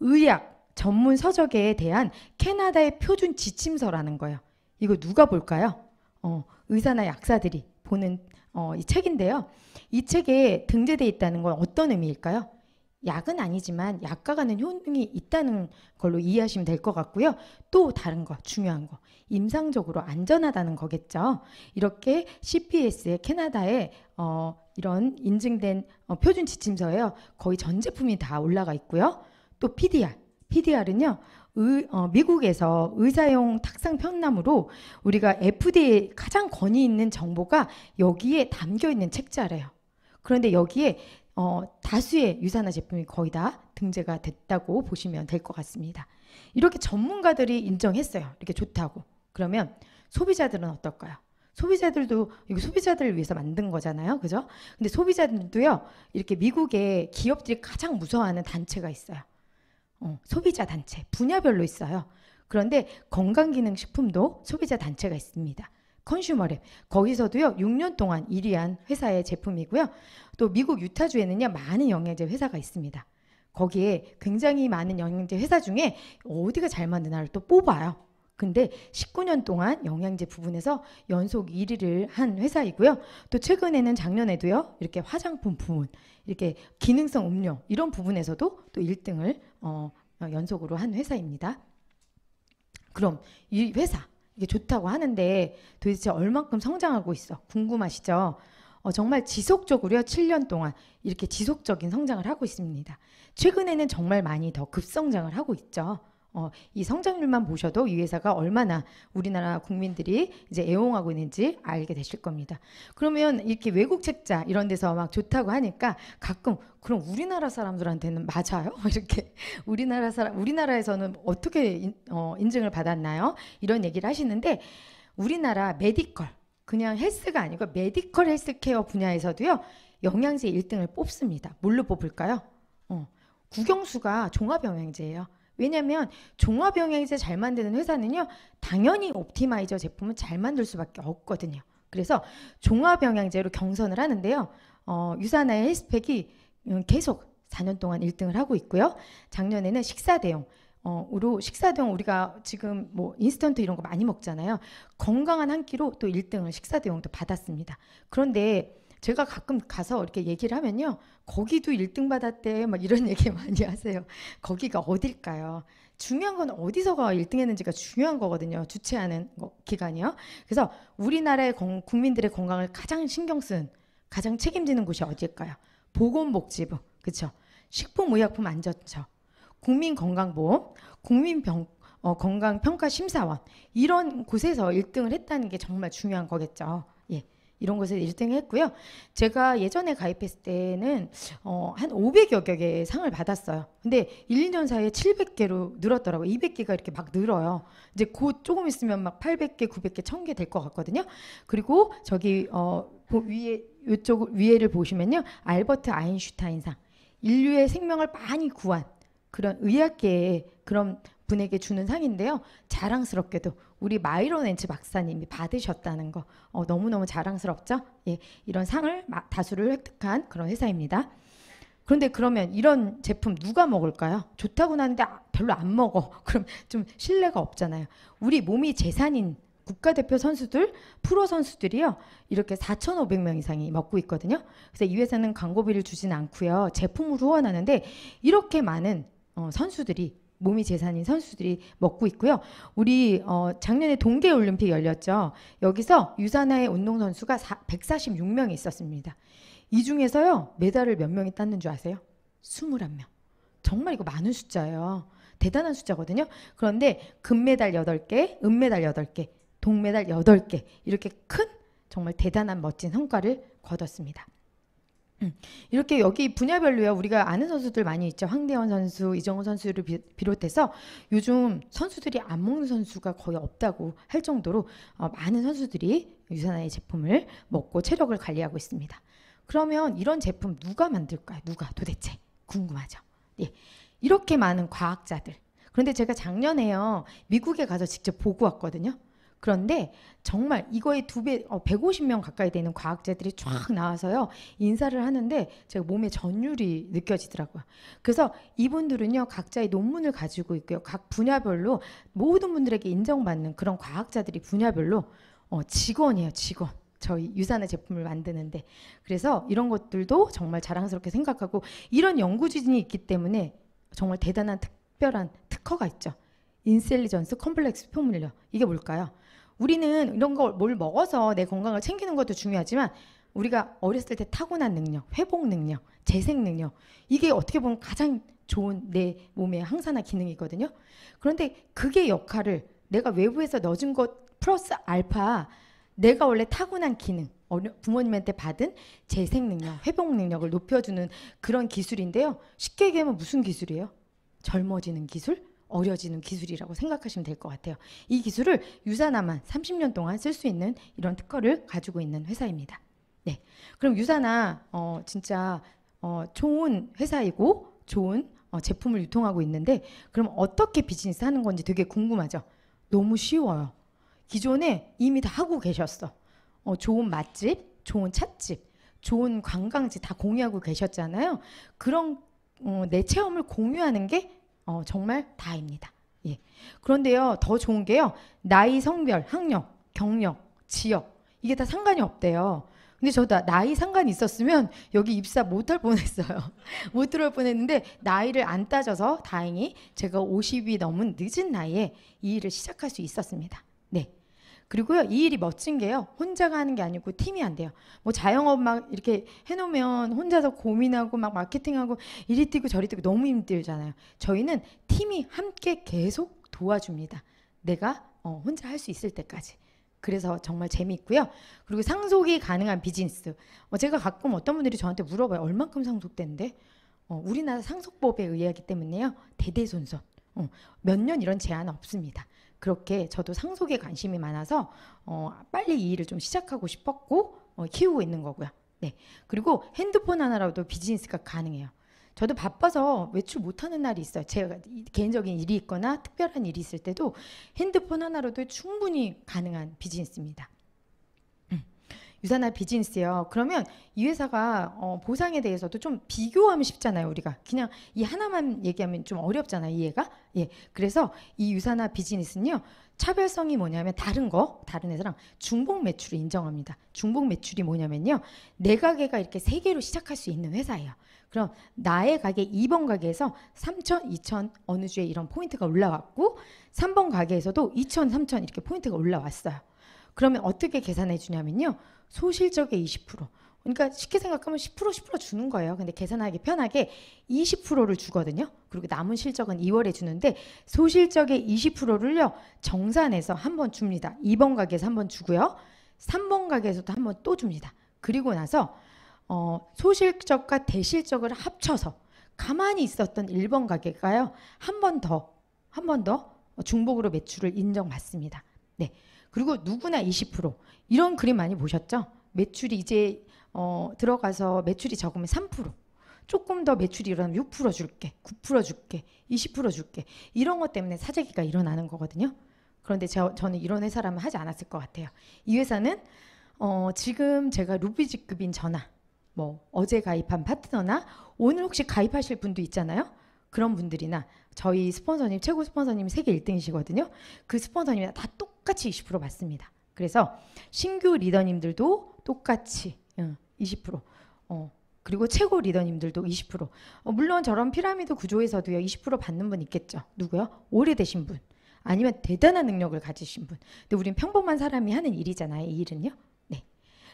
의학 전문 서적에 대한 캐나다의 표준 지침서라는 거예요. 이거 누가 볼까요? 어, 의사나 약사들이 보는 어, 이 책인데요. 이 책에 등재돼 있다는 건 어떤 의미일까요? 약은 아니지만 약과 가는 효능이 있다는 걸로 이해하시면 될 것 같고요. 또 다른 거 중요한 거 임상적으로 안전하다는 거겠죠. 이렇게 CPS의 캐나다의 어, 이런 인증된 어, 표준 지침서에요. 거의 전 제품이 다 올라가 있고요. 또 PDR, PDR은요. 의, 어, 미국에서 의사용 탁상 편남으로 우리가 FDA 가장 권위 있는 정보가 여기에 담겨 있는 책자래요. 그런데 여기에 어, 다수의 유산화 제품이 거의 다 등재가 됐다고 보시면 될 것 같습니다. 이렇게 전문가들이 인정했어요. 이렇게 좋다고. 그러면 소비자들은 어떨까요? 소비자들도 이거 소비자들을 위해서 만든 거잖아요. 그죠? 근데 소비자들도요. 이렇게 미국의 기업들이 가장 무서워하는 단체가 있어요. 어, 소비자 단체 분야별로 있어요. 그런데 건강기능식품도 소비자 단체가 있습니다. 컨슈머랩 거기서도요 6년 동안 1위한 회사의 제품이고요. 또 미국 유타주에는요 많은 영양제 회사가 있습니다. 거기에 굉장히 많은 영양제 회사 중에 어디가 잘 만드나를 또 뽑아요. 근데 19년 동안 영양제 부분에서 연속 1위를 한 회사이고요. 또 최근에는 작년에도요. 이렇게 화장품 부문, 이렇게 기능성 음료 이런 부분에서도 또 1등을 어, 연속으로 한 회사입니다. 그럼 이 회사 이게 좋다고 하는데 도대체 얼만큼 성장하고 있어? 궁금하시죠? 어, 정말 지속적으로요, 7년 동안 이렇게 지속적인 성장을 하고 있습니다. 최근에는 정말 많이 더 급성장을 하고 있죠. 어, 이 성장률만 보셔도 이 회사가 얼마나 우리나라 국민들이 이제 애용하고 있는지 알게 되실 겁니다. 그러면 이렇게 외국 책자 이런 데서 막 좋다고 하니까 가끔 그럼 우리나라 사람들한테는 맞아요? 이렇게 우리나라 사람 우리나라에서는 어떻게 인, 어, 인증을 받았나요? 이런 얘기를 하시는데 우리나라 메디컬 그냥 헬스가 아니고 메디컬 헬스케어 분야에서도요 영양제 1등을 뽑습니다. 뭘로 뽑을까요? 어, 국영수가 종합영양제예요. 왜냐하면 종합영양제 잘 만드는 회사는요 당연히 옵티마이저 제품을 잘 만들 수밖에 없거든요. 그래서 종합영양제로 경선을 하는데요. 어, 유산화의 헬스팩이 음, 계속 4년 동안 1등을 하고 있고요. 작년에는 식사 대용 어로 식사 대용 우리가 지금 뭐 인스턴트 이런 거 많이 먹잖아요. 건강한 한 끼로 또 1등을 식사 대용도 받았습니다. 그런데 제가 가끔 가서 이렇게 얘기를 하면요. 거기도 1등 받았대. 막 이런 얘기 많이 하세요. 거기가 어딜까요? 중요한 건 어디서가 1등 했는지가 중요한 거거든요. 주최하는 기관이요. 그래서 우리나라의 건, 국민들의 건강을 가장 신경 쓴, 가장 책임지는 곳이 어디까요 보건복지부. 그쵸? 식품의약품 안전처. 국민건강보험, 국민병, 어, 건강평가심사원. 이런 곳에서 1등을 했다는 게 정말 중요한 거겠죠. 이런 것에 1등했고요. 제가 예전에 가입했을 때는 어, 한 500여 개의 상을 받았어요. 근데 1, 2년 사이에 700개로 늘었더라고요. 200개가 이렇게 막 늘어요. 이제 곧 조금 있으면 막 800개, 900개, 1000개 될 것 같거든요. 그리고 저기 어, 위에 이쪽 위에를 보시면요. 알버트 아인슈타인상. 인류의 생명을 많이 구한 그런 의학계의 그런 분에게 주는 상인데요. 자랑스럽게도 우리 마이로렌츠 박사님이 받으셨다는 거 어, 너무너무 자랑스럽죠? 예, 이런 상을 다수를 획득한 그런 회사입니다. 그런데 그러면 이런 제품 누가 먹을까요? 좋다고 하는데 아, 별로 안 먹어. 그럼 좀 신뢰가 없잖아요. 우리 몸이 재산인 국가대표 선수들, 프로 선수들이요. 이렇게 4,500명 이상이 먹고 있거든요. 그래서 이 회사는 광고비를 주진 않고요. 제품을 후원하는데 이렇게 많은 어, 선수들이 몸이 재산인 선수들이 먹고 있고요. 우리 어, 작년에 동계 올림픽 열렸죠. 여기서 유산화의 운동 선수가 146명이 있었습니다. 이 중에서요 메달을 몇 명이 땄는 줄 아세요? 21명. 정말 이거 많은 숫자예요. 대단한 숫자거든요. 그런데 금메달 8개, 은메달 8개, 동메달 8개 이렇게 큰 정말 대단한 멋진 성과를 거뒀습니다. 음. 이렇게 여기 분야별로요 우리가 아는 선수들 많이 있죠 황대원 선수 이정우 선수를 비, 롯해서 요즘 선수들이 안 먹는 선수가 거의 없다고 할 정도로 어, 많은 선수들이 유산화의 제품을 먹고 체력을 관리하고 있습니다 그러면 이런 제품 누가 만들까요 누가 도대체 궁금하죠 예 이렇게 많은 과학자들 그런데 제가 작년에요 미국에 가서 직접 보고 왔거든요 그런데 정말 이거의 두 배, 어, 150명 가까이 되는 과학자들이 쫙 나와서요, 인사를 하는데 제가 몸에 전율이 느껴지더라고요. 그래서 이분들은요, 각자의 논문을 가지고 있고요, 각 분야별로 모든 분들에게 인정받는 그런 과학자들이 분야별로 어, 직원이에요, 직원. 저희 유산의 제품을 만드는데 그래서 이런 것들도 정말 자랑스럽게 생각하고 이런 연구 지진이 있기 때문에 정말 대단한 특별한 특허가 있죠. 인셀리전스 컴플렉스 포뮬러 이게 뭘까요? 우리는 이런 걸 뭘 먹어서 내 건강을 챙기는 것도 중요하지만 우리가 어렸을 때 타고난 능력, 회복 능력, 재생 능력 이게 어떻게 보면 가장 좋은 내 몸의 항산화 기능이거든요. 그런데 그게 역할을 내가 외부에서 넣어준 것 플러스 알파 내가 원래 타고난 기능 부모님한테 받은 재생 능력, 회복 능력을 높여주는 그런 기술인데요. 쉽게 얘기하면 무슨 기술이에요? 젊어지는 기술? 어려지는 기술이라고 생각하시면 될 것 같아요. 이 기술을 유사나만 30년 동안 쓸 수 있는 이런 특허를 가지고 있는 회사입니다. 네. 그럼 유사나 어, 진짜 어, 좋은 회사이고 좋은 어, 제품을 유통하고 있는데 그럼 어떻게 비즈니스 하는 건지 되게 궁금하죠. 너무 쉬워요. 기존에 이미 다 하고 계셨어. 어, 좋은 맛집, 좋은 찻집, 좋은 관광지 다 공유하고 계셨잖아요. 그런 어, 내 체험을 공유하는 게 어, 정말 다입니다. 예. 그런데요, 더 좋은 게요, 나이, 성별, 학력, 경력, 지역, 이게 다 상관이 없대요. 근데 저 나, 나이 상관이 있었으면 여기 입사 못 할 뻔했어요. 못 들어올 뻔했는데 나이를 안 따져서 다행히 제가 50이 넘은 늦은 나이에 이 일을 시작할 수 있었습니다. 그리고요 이 일이 멋진 게요 혼자가 하는 게 아니고 팀이 안 돼요 뭐 자영업 막 이렇게 해놓으면 혼자서 고민하고 막 마케팅하고 이리 뛰고 저리 뛰고 너무 힘들잖아요 저희는 팀이 함께 계속 도와줍니다 내가 어, 혼자 할 수 있을 때까지 그래서 정말 재미있고요. 그리고 상속이 가능한 비즈니스. 어, 제가 가끔 어떤 분들이 저한테 물어봐요. 얼만큼 상속된대 어, 우리나라 상속법에 의하기 때문에요. 대대손손. 어, 몇년 이런 제한 없습니다. 그렇게 저도 상속에 관심이 많아서 어, 빨리 이 일을 좀 시작하고 싶었고 어, 키우고 있는 거고요. 네. 그리고 핸드폰 하나라도 비즈니스가 가능해요. 저도 바빠서 외출 못하는 날이 있어요. 제가 개인적인 일이 있거나 특별한 일이 있을 때도 핸드폰 하나로도 충분히 가능한 비즈니스입니다. 유산화 비즈니스요. 그러면 이 회사가 어, 보상에 대해서도 좀 비교하면 쉽잖아요. 우리가 그냥 이 하나만 얘기하면 좀 어렵잖아요. 이해가 예. 그래서 이 유산화 비즈니스는요. 차별성이 뭐냐면 다른 거 다른 회사랑 중복 매출을 인정합니다. 중복 매출이 뭐냐면요. 내 가게가 이렇게 세 개로 시작할 수 있는 회사예요. 그럼 나의 가게 2번 가게에서 3천, 2천 어느 주에 이런 포인트가 올라왔고 3번 가게에서도 2천, 3천 이렇게 포인트가 올라왔어요. 그러면 어떻게 계산해 주냐면요. 소실적의 20%. 그러니까 쉽게 생각하면 10% 10% 주는 거예요. 근데 계산하기 편하게 20%를 주거든요. 그리고 남은 실적은 2월에 주는데 소실적의 20%를요. 정산해서 한 번 줍니다. 2번 가게에서 한 번 주고요. 3번 가게에서도 한 번 또 줍니다. 그리고 나서 어, 소실적과 대실적을 합쳐서 가만히 있었던 1번 가게가요. 한 번 더, 한 번 더 중복으로 매출을 인정받습니다. 네. 그리고 누구나 20% 이런 그림 많이 보셨죠? 매출이 이제 어, 들어가서 매출이 적으면 3% 조금 더 매출이 일어나면 6% 줄게, 9% 줄게, 20% 줄게 이런 것 때문에 사재기가 일어나는 거거든요. 그런데 저, 저는 이런 회사라면 하지 않았을 것 같아요. 이 회사는 어, 지금 제가 루비직급인 전화, 뭐 어제 가입한 파트너나 오늘 혹시 가입하실 분도 있잖아요. 그런 분들이나 저희 스폰서님 최고 스폰서님이 세계 1등이시거든요. 그 스폰서님이 다 똑. 같 똑같이 20% 맞습니다. 그래서 신규 리더님들도 똑같이 20% 예, 어, 그리고 최고 리더님들도 20% 어, 물론 저런 피라미드 구조에서도요 20% 받는 분 있겠죠. 누구요? 오래되신 분 아니면 대단한 능력을 가지신 분. 근데 우린 평범한 사람이 하는 일이잖아요. 이 일은요. 네.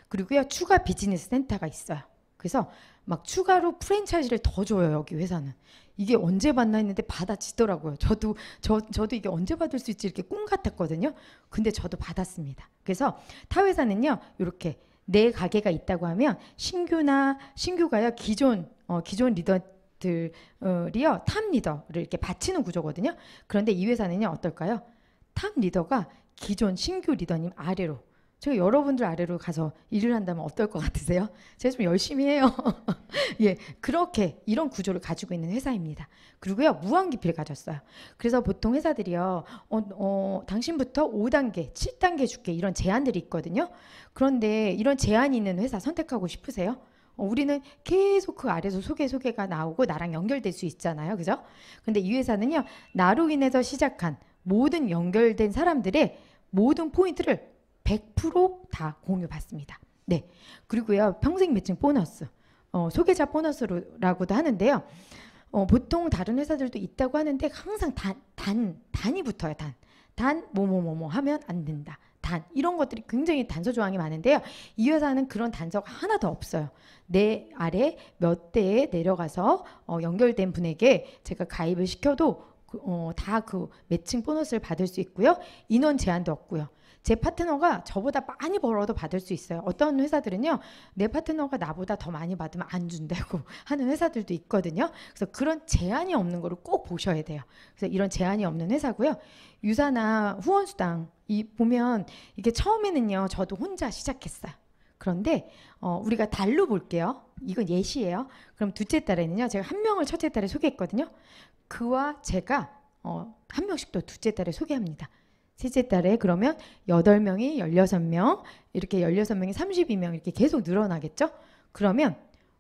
그리고요 추가 비즈니스 센터가 있어요. 그래서 막 추가로 프랜차이즈를 더 줘요 여기 회사는 이게 언제 받나 했는데 받아지더라고요. 저도 저 저도 이게 언제 받을 수 있지 이렇게 꿈 같았거든요. 근데 저도 받았습니다. 그래서 타회사는요. 이렇게 내 네 가게가 있다고 하면 신규나 신규가요 기존 어, 기존 리더 들이요 탑 리더를 이렇게 바치는 구조거든요. 그런데 이 회사는요 어떨까요? 탑 리더가 기존 신규 리더님 아래로 제가 여러분들 아래로 가서 일을 한다면 어떨 것 같으세요? 제가 좀 열심히 해요. 예, 그렇게 이런 구조를 가지고 있는 회사입니다. 그리고요, 무한기를 가졌어요. 그래서 보통 회사들이요, 어, 어, 당신부터 5단계, 7단계 줄게 이런 제안들이 있거든요. 그런데 이런 제안이 있는 회사 선택하고 싶으세요? 어, 우리는 계속 그 아래서 에 소개 소개가 나오고 나랑 연결될 수 있잖아요. 그죠? 근데 이 회사는요. 나로 인해서 시작한 모든 연결된 사람들의 모든 포인트를 100%다 공유 받습니다. 네. 그리고요, 평생 매칭 보너스. 어, 소개자 보너스라고도 하는데요. 어, 보통 다른 회사들도 있다고 하는데 항상 단, 단, 단이 붙어요, 단. 단, 뭐뭐뭐뭐 하면 안 된다. 단, 이런 것들이 굉장히 단서 조항이 많은데요. 이 회사는 그런 단서가 하나도 없어요. 내 아래 몇 대에 내려가서 어, 연결된 분에게 제가 가입을 시켜도 그, 어, 다그 매칭 보너스를 받을 수 있고요. 인원 제한도 없고요. 제 파트너가 저보다 많이 벌어도 받을 수 있어요. 어떤 회사들은요, 내 파트너가 나보다 더 많이 받으면 안 준다고 하는 회사들도 있거든요. 그래서 그런 제한이 없는 거를 꼭 보셔야 돼요. 그래서 이런 제한이 없는 회사고요. 유사나 후원수당, 이 보면 이게 처음에는요, 저도 혼자 시작했어요. 그런데 어, 우리가 달로 볼게요. 이건 예시예요. 그럼 둘째 딸에는요, 제가 한 명을 첫째 딸에 소개했거든요. 그와 제가 어, 한 명씩 또두째 딸을 소개합니다. 셋째 딸에 그러면 8명이 16명, 이렇게 16명이 32명 이렇게 계속 늘어나겠죠? 그러면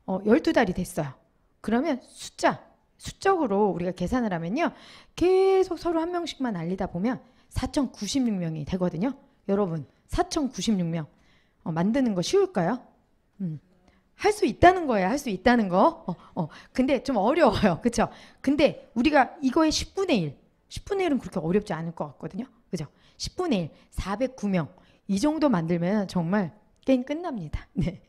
어, 12달이 됐어요. 그러면 숫자, 수적으로 우리가 계산을 하면요. 계속 서로 한 명씩만 알리다 보면 4,096명이 되거든요. 여러분, 4,096명. 어, 만드는 거 쉬울까요? 음. 할수 있다는 거예요. 할 수 있다는 거. 어, 어. 근데 좀 어려워요. 그렇 근데 우리가 이거의 10분의 1, 10분의 1은 그렇게 어렵지 않을 것 같거든요. 그죠? 10분의 1, 409명. 이 정도 만들면 정말 게임 끝납니다. 네.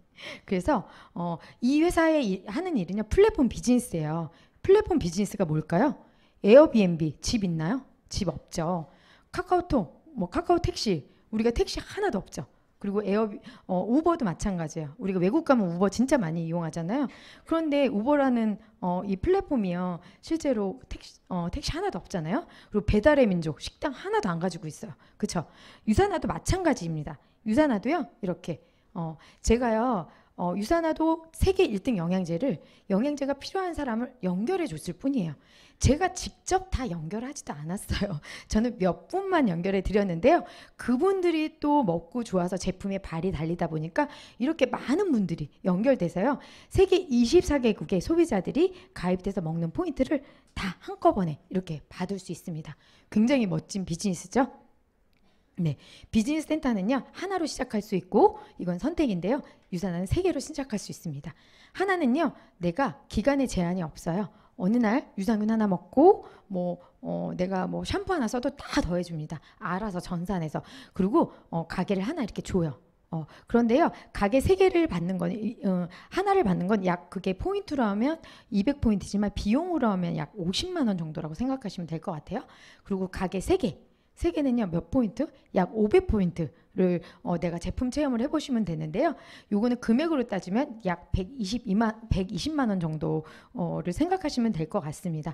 그래서 어, 이 회사에 하는 일은요. 플랫폼 비즈니스예요. 플랫폼 비즈니스가 뭘까요? 에어비앤비 집 있나요? 집 없죠. 카카오톡, 뭐 카카오 택시 우리가 택시 하나도 없죠. 그리고 에어 어, 우버도 마찬가지예요. 우리가 외국 가면 우버 진짜 많이 이용하잖아요. 그런데 우버라는 어, 이 플랫폼이요 실제로 택시, 어, 택시 하나도 없잖아요. 그리고 배달의 민족 식당 하나도 안 가지고 있어요. 그렇죠? 유산화도 마찬가지입니다. 유산화도요 이렇게 어, 제가요 어, 유산화도 세계 1등 영양제를 영양제가 필요한 사람을 연결해 줬을 뿐이에요. 제가 직접 다 연결하지도 않았어요. 저는 몇 분만 연결해 드렸는데요. 그분들이 또 먹고 좋아서 제품에 발이 달리다 보니까 이렇게 많은 분들이 연결돼서요. 세계 24개국의 소비자들이 가입돼서 먹는 포인트를 다 한꺼번에 이렇게 받을 수 있습니다. 굉장히 멋진 비즈니스죠? 네, 비즈니스 센터는요 하나로 시작할 수 있고 이건 선택인데요 유산화는 세 개로 시작할 수 있습니다. 하나는요 내가 기간에 제한이 없어요. 어느 날 유산균 하나 먹고 뭐 어, 내가 뭐 샴푸 하나 써도 다 더해줍니다. 알아서 전산해서 그리고 어, 가게를 하나 이렇게 줘요. 어, 그런데요, 가게 세개를 받는 건, 어, 하나를 받는 건 약 그게 포인트로 하면 200포인트지만 비용으로 하면 약 50만원 정도라고 생각하시면 될 것 같아요. 그리고 가게 세개 세 개는요 몇 포인트? 약 500포인트를 어, 내가 제품 체험을 해보시면 되는데요. 요거는 금액으로 따지면 약 122만 120만 원 정도를 생각하시면 될 것 같습니다.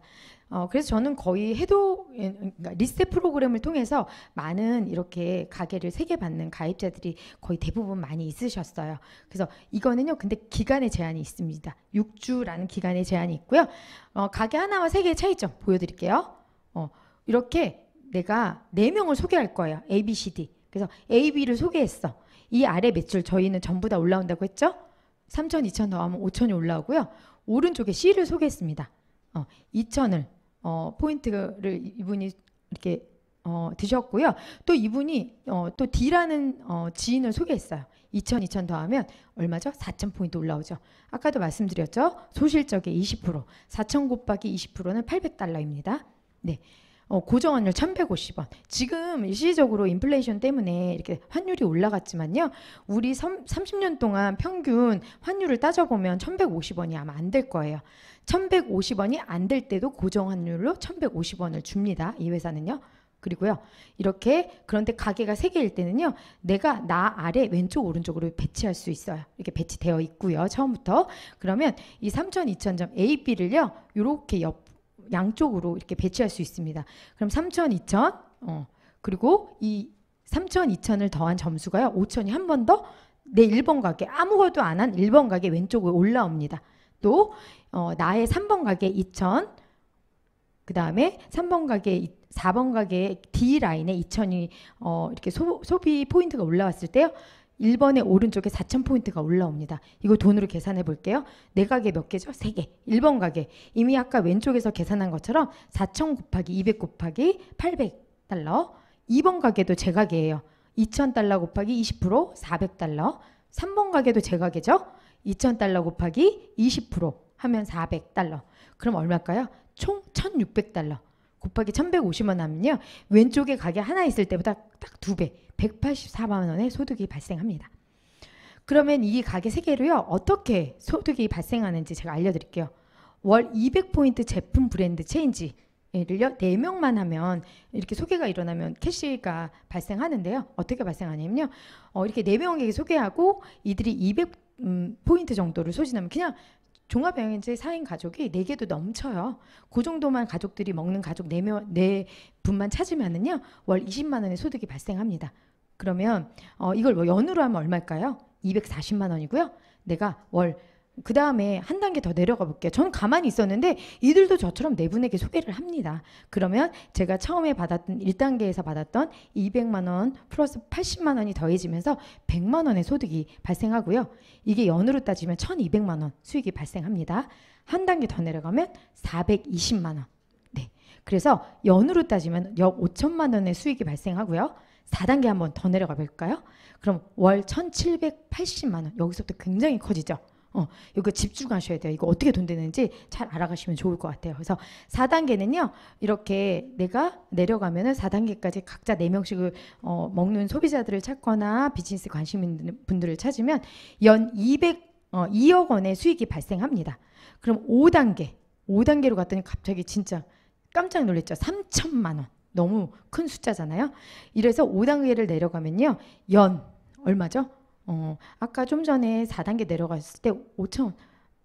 어, 그래서 저는 거의 해도 그러니까 리스 프로그램을 통해서 많은 이렇게 가게를 세 개 받는 가입자들이 거의 대부분 많이 있으셨어요. 그래서 이거는요 근데 기간의 제한이 있습니다. 6주라는 기간의 제한이 있고요. 어, 가게 하나와 세 개의 차이점 보여드릴게요. 어, 이렇게 내가 네 명을 소개할 거예요. A, B, C, D. 그래서 A, B를 소개했어. 이 아래 매출 저희는 전부 다 올라온다고 했죠? 3천, 2천 더하면 5천이 올라오고요. 오른쪽에 C를 소개했습니다. 어, 2천을 어, 포인트를 이분이 이렇게 어, 드셨고요. 또 이분이 어, 또 D라는 어, 지인을 소개했어요. 2천, 2천 더하면 얼마죠? 4천 포인트 올라오죠. 아까도 말씀드렸죠? 소실적의 20%, 4천 곱하기 20%는 800달러입니다. 네. 어, 고정환율 1,150원. 지금 일시적으로 인플레이션 때문에 이렇게 환율이 올라갔지만요. 우리 30년 동안 평균 환율을 따져보면 1,150원이 아마 안 될 거예요. 1,150원이 안 될 때도 고정환율로 1,150원을 줍니다. 이 회사는요. 그리고요. 이렇게 그런데 가게가 3개일 때는요. 내가 나 아래 왼쪽 오른쪽으로 배치할 수 있어요. 이렇게 배치되어 있고요. 처음부터. 그러면 이 3,000, 2,000점 A, B를요. 이렇게 옆 양쪽으로 이렇게 배치할 수 있습니다. 그럼 3천, 2천, 어, 그리고 이 3천, 2천을 더한 점수가요. 5천이 한 번 더 내 1번 가게 아무것도 안 한 1번 가게 왼쪽으로 올라옵니다. 또 어, 나의 3번 가게 2천, 그 다음에 3번 가게 4번 가게 D 라인에 2천이 어, 이렇게 소, 소비 포인트가 올라왔을 때요. 1번에 오른쪽에 4,000포인트가 올라옵니다. 이거 돈으로 계산해 볼게요. 네 가게 몇 개죠? 세 개. 1번 가게. 이미 아까 왼쪽에서 계산한 것처럼 4,000 곱하기 200 곱하기 800달러. 2번 가게도 제 가게예요. 2,000달러 곱하기 20% 400달러. 3번 가게도 제 가게죠? 2,000달러 곱하기 20% 하면 400달러. 그럼 얼마일까요? 총 1,600달러. 곱하기 1,150원 하면요. 왼쪽에 가게 하나 있을 때보다 딱 두 배. 184만 원의 소득이 발생합니다. 그러면 이 가게 세 개로요. 어떻게 소득이 발생하는지 제가 알려 드릴게요. 월 200포인트 제품 브랜드 체인지 를요. 4명만 하면 이렇게 소개가 일어나면 캐시가 발생하는데요. 어떻게 발생하냐면요. 어, 이렇게 4명에게 소개하고 이들이 200 음, 포인트 정도를 소진하면 그냥 종합영행제사인 가족이 4개도 넘쳐요. 그 정도만 가족들이 먹는 가족 4명, 4분만 찾으면은요, 월 20만 원의 소득이 발생합니다. 그러면 어, 이걸 뭐 연으로 하면 얼마일까요? 240만 원이고요. 내가 월 그 다음에 한 단계 더 내려가 볼게요. 저는 가만히 있었는데 이들도 저처럼 네 분에게 소개를 합니다. 그러면 제가 처음에 받았던 1단계에서 받았던 200만 원 플러스 80만 원이 더해지면서 100만 원의 소득이 발생하고요. 이게 연으로 따지면 1200만 원 수익이 발생합니다. 한 단계 더 내려가면 420만 원. 네. 그래서 연으로 따지면 약 5천만 원의 수익이 발생하고요. 4단계 한번 더 내려가 볼까요? 그럼 월 1,780만 원. 여기서부터 굉장히 커지죠. 어, 이거 집중하셔야 돼요. 이거 어떻게 돈 되는지 잘 알아가시면 좋을 것 같아요. 그래서 4단계는요, 이렇게 내가 내려가면 4단계까지 각자 4명씩을 어, 먹는 소비자들을 찾거나 비즈니스 관심 있는 분들을 찾으면 연 200, 어, 2억 원의 수익이 발생합니다. 그럼 5단계, 5단계로 갔더니 갑자기 진짜 깜짝 놀랐죠. 3천만 원. 너무 큰 숫자잖아요. 이래서 5단계를 내려가면요. 연 얼마죠? 어, 아까 좀 전에 4단계 내려갔을 때 5천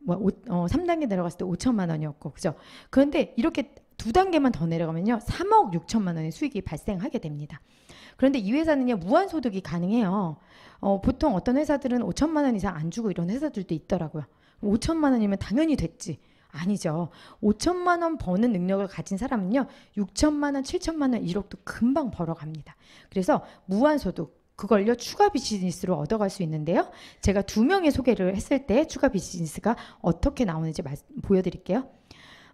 뭐 5, 어, 3단계 내려갔을 때 5천만 원이었고 그죠? 그런데 이렇게 두 단계만 더 내려가면요. 3억 6천만 원의 수익이 발생하게 됩니다. 그런데 이 회사는요. 무한 소득이 가능해요. 어, 보통 어떤 회사들은 5천만 원 이상 안 주고 이런 회사들도 있더라고요. 5천만 원이면 당연히 됐지. 아니죠. 5천만 원 버는 능력을 가진 사람은요. 6천만 원, 7천만 원, 1억도 금방 벌어갑니다. 그래서 무한소득 그걸요 추가 비즈니스로 얻어갈 수 있는데요. 제가 두 명의 소개를 했을 때 추가 비즈니스가 어떻게 나오는지 말, 보여드릴게요.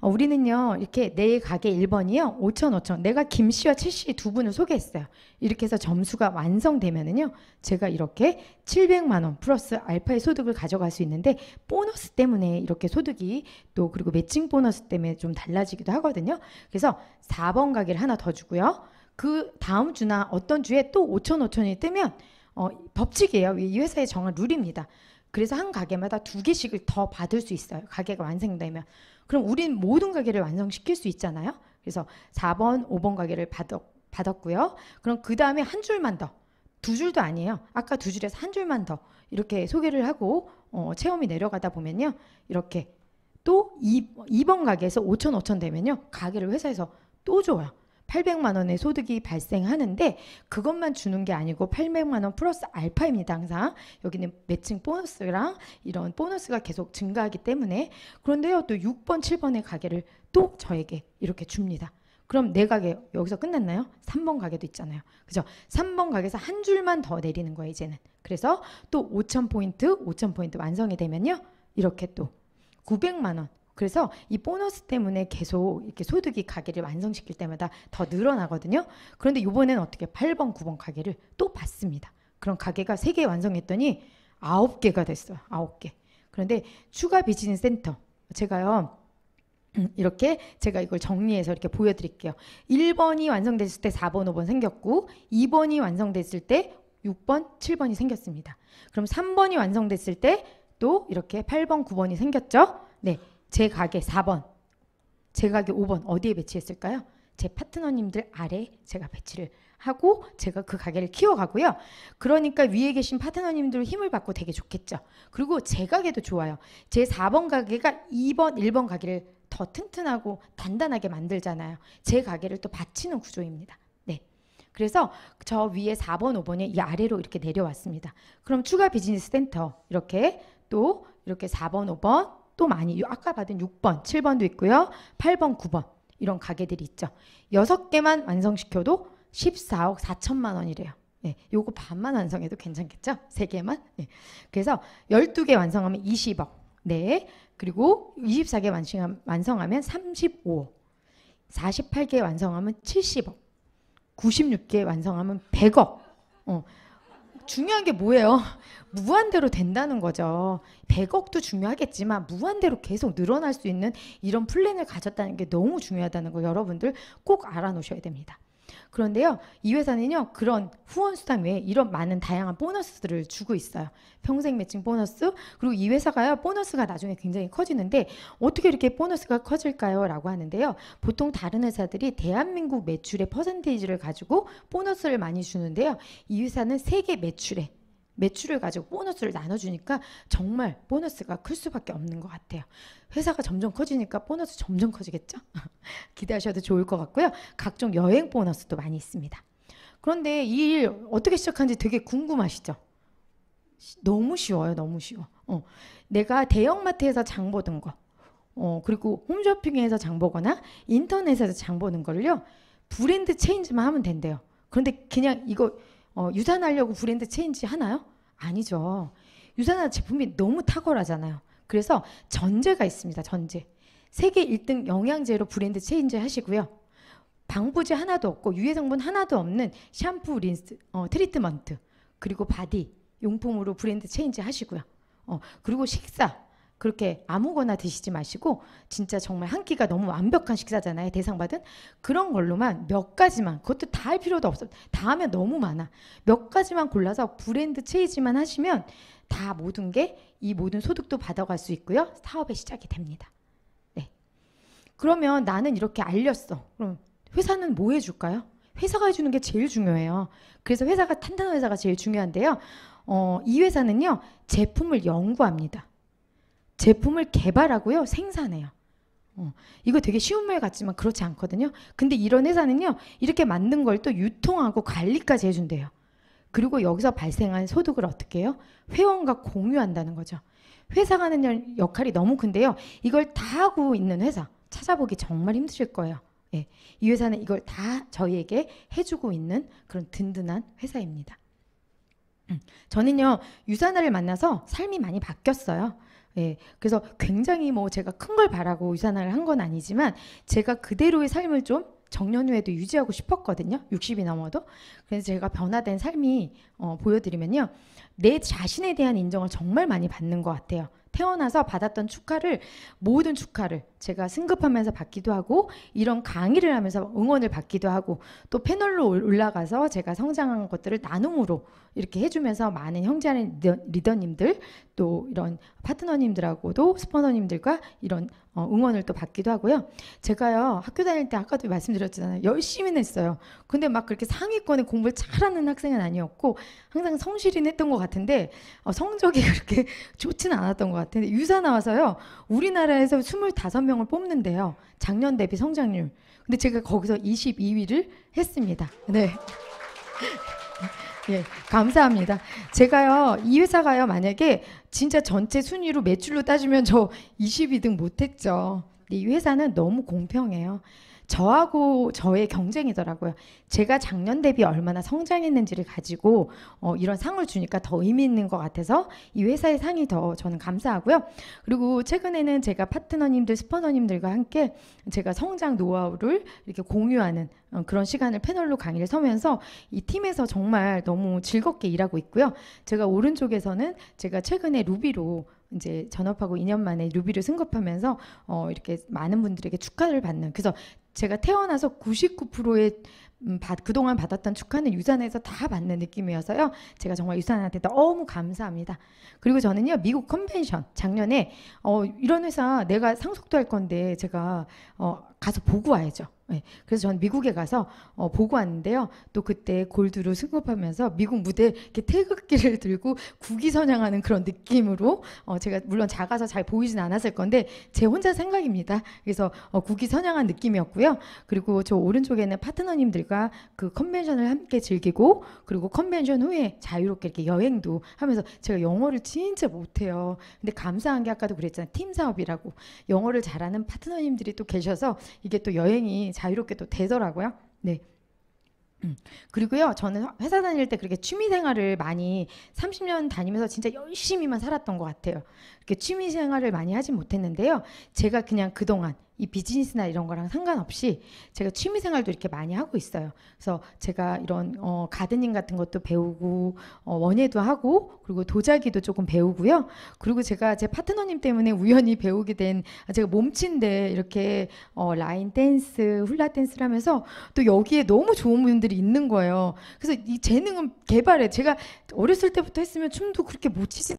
어, 우리는요 이렇게 내 가게 1번이요 5천 5천 내가 김씨와 최씨두 분을 소개했어요 이렇게 해서 점수가 완성되면은요 제가 이렇게 700만 원 플러스 알파의 소득을 가져갈 수 있는데 보너스 때문에 이렇게 소득이 또 그리고 매칭 보너스 때문에 좀 달라지기도 하거든요 그래서 4번 가게를 하나 더 주고요 그 다음 주나 어떤 주에 또 5천 5천이 뜨면 어, 법칙이에요 이 회사에 정한 룰입니다 그래서 한 가게마다 두 개씩을 더 받을 수 있어요 가게가 완성되면 그럼 우린 모든 가게를 완성시킬 수 있잖아요. 그래서 4번, 5번 가게를 받았, 고요 그럼 그 다음에 한 줄만 더. 두 줄도 아니에요. 아까 두 줄에서 한 줄만 더 이렇게 소개를 하고 어, 체험이 내려가다 보면요. 이렇게 또 2, 번 가게에서 5천, 5천 되면요. 가게를 회사에서 또 줘요. 800만 원의 소득이 발생하는데 그것만 주는 게 아니고 800만 원 플러스 알파입니다. 항상 여기는 매칭 보너스랑 이런 보너스가 계속 증가하기 때문에 그런데요 또 6번 7번의 가게를 또 저에게 이렇게 줍니다. 그럼 내 네 가게 여기서 끝났나요? 3번 가게도 있잖아요. 그죠? 3번 가게에서 한 줄만 더 내리는 거예요, 이제는. 그래서 또 5,000포인트, 5,000포인트 완성이 되면요. 이렇게 또 900만 원. 그래서 이 보너스 때문에 계속 이렇게 소득이 가게를 완성시킬 때마다 더 늘어나거든요. 그런데 이번에는 어떻게 8번, 9번 가게를 또 봤습니다. 그런 가게가 3개 완성했더니 9개가 됐어요. 9개. 그런데 추가 비즈니스 센터. 제가요. 음, 이렇게 제가 이걸 정리해서 이렇게 보여드릴게요. 1번이 완성됐을 때 4번, 5번 생겼고 2번이 완성됐을 때 6번, 7번이 생겼습니다. 그럼 3번이 완성됐을 때 또 이렇게 8번, 9번이 생겼죠? 네. 제 가게 4번, 제 가게 5번 어디에 배치했을까요? 제 파트너님들 아래 제가 배치를 하고 제가 그 가게를 키워가고요. 그러니까 위에 계신 파트너님들 힘을 받고 되게 좋겠죠. 그리고 제 가게도 좋아요. 제 4번 가게가 2번, 1번 가게를 더 튼튼하고 단단하게 만들잖아요. 제 가게를 또 받치는 구조입니다. 네. 그래서 저 위에 4번, 5번이 이 아래로 이렇게 내려왔습니다. 그럼 추가 비즈니스 센터 이렇게 또 이렇게 4번, 5번 또 많이 아까 받은 6번, 7번도 있고요. 8번, 9번 이런 가게들이 있죠. 6개만 완성시켜도 14억 4천만 원이래요. 예, 요거 반만 완성해도 괜찮겠죠? 3개만. 예. 그래서 12개 완성하면 20억. 네. 그리고 24개 완성하면, 완성하면 35억. 48개 완성하면 70억. 96개 완성하면 100억. 어. 중요한 게 뭐예요? 무한대로 된다는 거죠. 100억도 중요하겠지만 무한대로 계속 늘어날 수 있는 이런 플랜을 가졌다는 게 너무 중요하다는 거 여러분들 꼭 알아놓으셔야 됩니다. 그런데요, 이 회사는요, 그런 후원 수당 외에 이런 많은 다양한 보너스들을 주고 있어요. 평생 매칭 보너스, 그리고 이 회사가요, 보너스가 나중에 굉장히 커지는데, 어떻게 이렇게 보너스가 커질까요? 라고 하는데요, 보통 다른 회사들이 대한민국 매출의 퍼센테이지를 가지고 보너스를 많이 주는데요, 이 회사는 세계 매출에 매출을 가지고 보너스를 나눠주니까 정말 보너스가 클 수밖에 없는 것 같아요. 회사가 점점 커지니까 보너스 점점 커지겠죠? 기대하셔도 좋을 것 같고요. 각종 여행 보너스도 많이 있습니다. 그런데 이 일 어떻게 시작한지 되게 궁금하시죠? 너무 쉬워요. 너무 쉬워. 어, 내가 대형마트에서 장 보던 거, 어, 그리고 홈쇼핑에서 장 보거나 인터넷에서 장 보는 걸요. 브랜드 체인지만 하면 된대요. 그런데 그냥 이거 어, 유산하려고 브랜드 체인지 하나요? 아니죠. 유산화 제품이 너무 탁월하잖아요. 그래서 전제가 있습니다. 전제. 세계 1등 영양제로 브랜드 체인지 하시고요. 방부제 하나도 없고 유해 성분 하나도 없는 샴푸, 린스, 어, 트리트먼트 그리고 바디 용품으로 브랜드 체인지 하시고요. 어, 그리고 식사 그렇게 아무거나 드시지 마시고 진짜 정말 한 끼가 너무 완벽한 식사잖아요. 대상받은 그런 걸로만 몇 가지만 그것도 다 할 필요도 없어. 다 하면 너무 많아. 몇 가지만 골라서 브랜드 체이지만 하시면 다 모든 게 이 모든 소득도 받아갈 수 있고요. 사업의 시작이 됩니다. 네. 그러면 나는 이렇게 알렸어. 그럼 회사는 뭐 해줄까요? 회사가 해주는 게 제일 중요해요. 그래서 회사가 탄탄한 회사가 제일 중요한데요. 어, 이 회사는요 제품을 연구합니다. 제품을 개발하고요, 생산해요. 어, 이거 되게 쉬운 말 같지만 그렇지 않거든요. 근데 이런 회사는요, 이렇게 만든 걸 또 유통하고 관리까지 해준대요. 그리고 여기서 발생한 소득을 어떻게 해요? 회원과 공유한다는 거죠. 회사가 하는 역할이 너무 큰데요. 이걸 다 하고 있는 회사 찾아보기 정말 힘드실 거예요. 예, 이 회사는 이걸 다 저희에게 해주고 있는 그런 든든한 회사입니다. 음, 저는요 유산화를 만나서 삶이 많이 바뀌었어요. 예, 그래서 굉장히 뭐 제가 큰 걸 바라고 유산을한 건 아니지만 제가 그대로의 삶을 좀 정년 후에도 유지하고 싶었거든요. 60이 넘어도. 그래서 제가 변화된 삶이 어, 보여드리면요. 내 자신에 대한 인정을 정말 많이 받는 것 같아요. 태어나서 받았던 축하를 모든 축하를 제가 승급하면서 받기도 하고 이런 강의를 하면서 응원을 받기도 하고 또 패널로 올라가서 제가 성장한 것들을 나눔으로 이렇게 해주면서 많은 형제 아닌 리더님들 또 이런 파트너님들하고도 스폰너님들과 이런 어, 응원을 또 받기도 하고요. 제가요 학교 다닐 때 아까도 말씀드렸잖아요 열심히 냈어요. 근데 막 그렇게 상위권에 공부를 잘하는 학생은 아니었고 항상 성실히 했던것 같은데 어, 성적이 그렇게 좋지는 않았던 것 같은데 유사 나와서요 우리나라에서 25명 명을 뽑는데요. 작년 대비 성장률. 근데 제가 거기서 22위를 했습니다. 네. 예, 감사합니다. 제가요, 이 회사가요, 만약에 진짜 전체 순위로 매출로 따지면 저 22등 못했죠. 근데 이 회사는 너무 공평해요. 저하고 저의 경쟁이더라고요. 제가 작년 대비 얼마나 성장했는지를 가지고 어, 이런 상을 주니까 더 의미 있는 것 같아서 이 회사의 상이 더 저는 감사하고요. 그리고 최근에는 제가 파트너님들, 스포너님들과 함께 제가 성장 노하우를 이렇게 공유하는 어, 그런 시간을 패널로 강의를 서면서 이 팀에서 정말 너무 즐겁게 일하고 있고요. 제가 오른쪽에서는 제가 최근에 루비로 이제 전업하고 2년 만에 루비를 승급하면서 어 이렇게 많은 분들에게 축하를 받는 그래서 제가 태어나서 99%의 음, 받, 그동안 받았던 축하는 유산에서 다 받는 느낌이어서요. 제가 정말 유산한테 너무 감사합니다. 그리고 저는요, 미국 컨벤션, 작년에, 어, 이런 회사 내가 상속도 할 건데 제가, 어, 가서 보고 와야죠. 네, 그래서 저는 미국에 가서 어, 보고 왔는데요. 또 그때 골드로 승급하면서 미국 무대 이렇게 태극기를 들고 국위 선양하는 그런 느낌으로 어, 제가 물론 작아서 잘 보이진 않았을 건데 제 혼자 생각입니다. 그래서 어, 국위 선양한 느낌이었고요. 그리고 저 오른쪽에는 파트너님들과 그 컨벤션을 함께 즐기고 그리고 컨벤션 후에 자유롭게 이렇게 여행도 하면서 제가 영어를 진짜 못해요. 근데 감사한 게 아까도 그랬잖아요. 팀 사업이라고 영어를 잘하는 파트너님들이 또 계셔서 이게 또 여행이 자유롭게 또 되더라고요. 네. 음. 그리고요, 저는 회사 다닐 때 그렇게 취미 생활을 많이 30년 다니면서 진짜 열심히만 살았던 것 같아요. 이렇게 취미 생활을 많이 하진 못했는데요. 제가 그냥 그동안 이 비즈니스나 이런 거랑 상관없이 제가 취미 생활도 이렇게 많이 하고 있어요. 그래서 제가 이런 어, 가드닝 같은 것도 배우고 어, 원예도 하고 그리고 도자기도 조금 배우고요. 그리고 제가 제 파트너님 때문에 우연히 배우게 된 아, 제가 몸친데 이렇게 어, 라인 댄스, 훌라 댄스를 하면서 또 여기에 너무 좋은 분들이 있는 거예요. 그래서 이 재능은 개발해. 제가 어렸을 때부터 했으면 춤도 그렇게 못 치지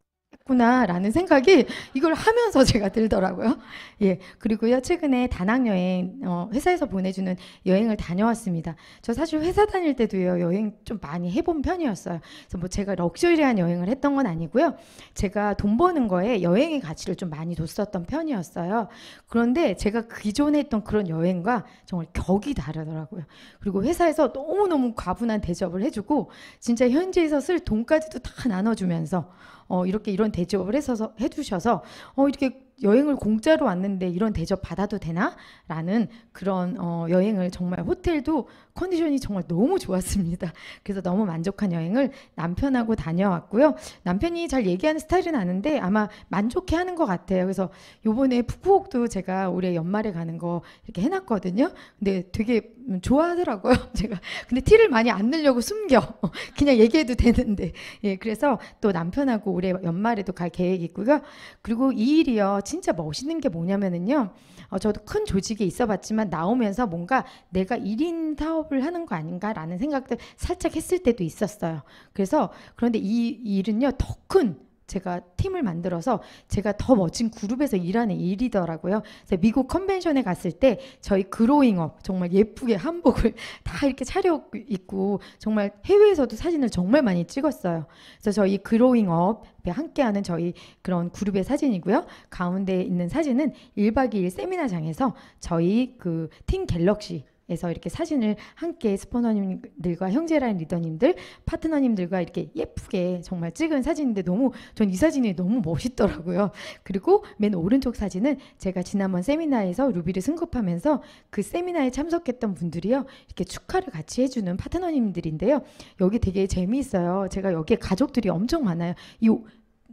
있구나라는 생각이 이걸 하면서 제가 들더라고요. 예. 그리고요, 최근에 다낭여행, 어, 회사에서 보내주는 여행을 다녀왔습니다. 저 사실 회사 다닐 때도요, 여행 좀 많이 해본 편이었어요. 그래서 뭐 제가 럭셔리한 여행을 했던 건 아니고요. 제가 돈 버는 거에 여행의 가치를 좀 많이 뒀었던 편이었어요. 그런데 제가 기존에 그 했던 그런 여행과 정말 격이 다르더라고요. 그리고 회사에서 너무너무 과분한 대접을 해주고, 진짜 현지에서 쓸 돈까지도 다 나눠주면서, 어, 이렇게 이런 대접을 해서 해주셔서 어, 이렇게 여행을 공짜로 왔는데 이런 대접 받아도 되나? 라는 그런 어, 여행을 정말 호텔도 컨디션이 정말 너무 좋았습니다. 그래서 너무 만족한 여행을 남편하고 다녀왔고요. 남편이 잘 얘기하는 스타일은 아는데 아마 만족해 하는 것 같아요. 그래서 요번에 북꾸옥도 제가 올해 연말에 가는 거 이렇게 해놨거든요. 근데 되게 음, 좋아하더라고요. 제가 근데 티를 많이 안 내려고 숨겨. 그냥 얘기해도 되는데. 예, 그래서 또 남편하고 올해 연말에도 갈 계획이 있고요. 그리고 이 일이요. 진짜 멋있는 게 뭐냐면은요. 어, 저도 큰 조직에 있어봤지만 나오면서 뭔가 내가 1인 사업을 하는 거 아닌가라는 생각도 살짝 했을 때도 있었어요. 그래서 그런데 이, 일은요. 더큰 제가 팀을 만들어서 제가 더 멋진 그룹에서 일하는 일이더라고요. 그래서 미국 컨벤션에 갔을 때 저희 그로잉업 정말 예쁘게 한복을 다 이렇게 차려 입고 정말 해외에서도 사진을 정말 많이 찍었어요. 그래서 저희 그로잉업에 함께하는 저희 그런 그룹의 사진이고요. 가운데 있는 사진은 1박 2일 세미나장에서 저희 그 팀 갤럭시 그래서 이렇게 사진을 함께 스포너님들과 형제라는 리더님들, 파트너님들과 이렇게 예쁘게 정말 찍은 사진인데 너무 전 이 사진이 너무 멋있더라고요. 그리고 맨 오른쪽 사진은 제가 지난번 세미나에서 루비를 승급하면서 그 세미나에 참석했던 분들이요. 이렇게 축하를 같이 해주는 파트너님들인데요. 여기 되게 재미있어요. 제가 여기에 가족들이 엄청 많아요. 이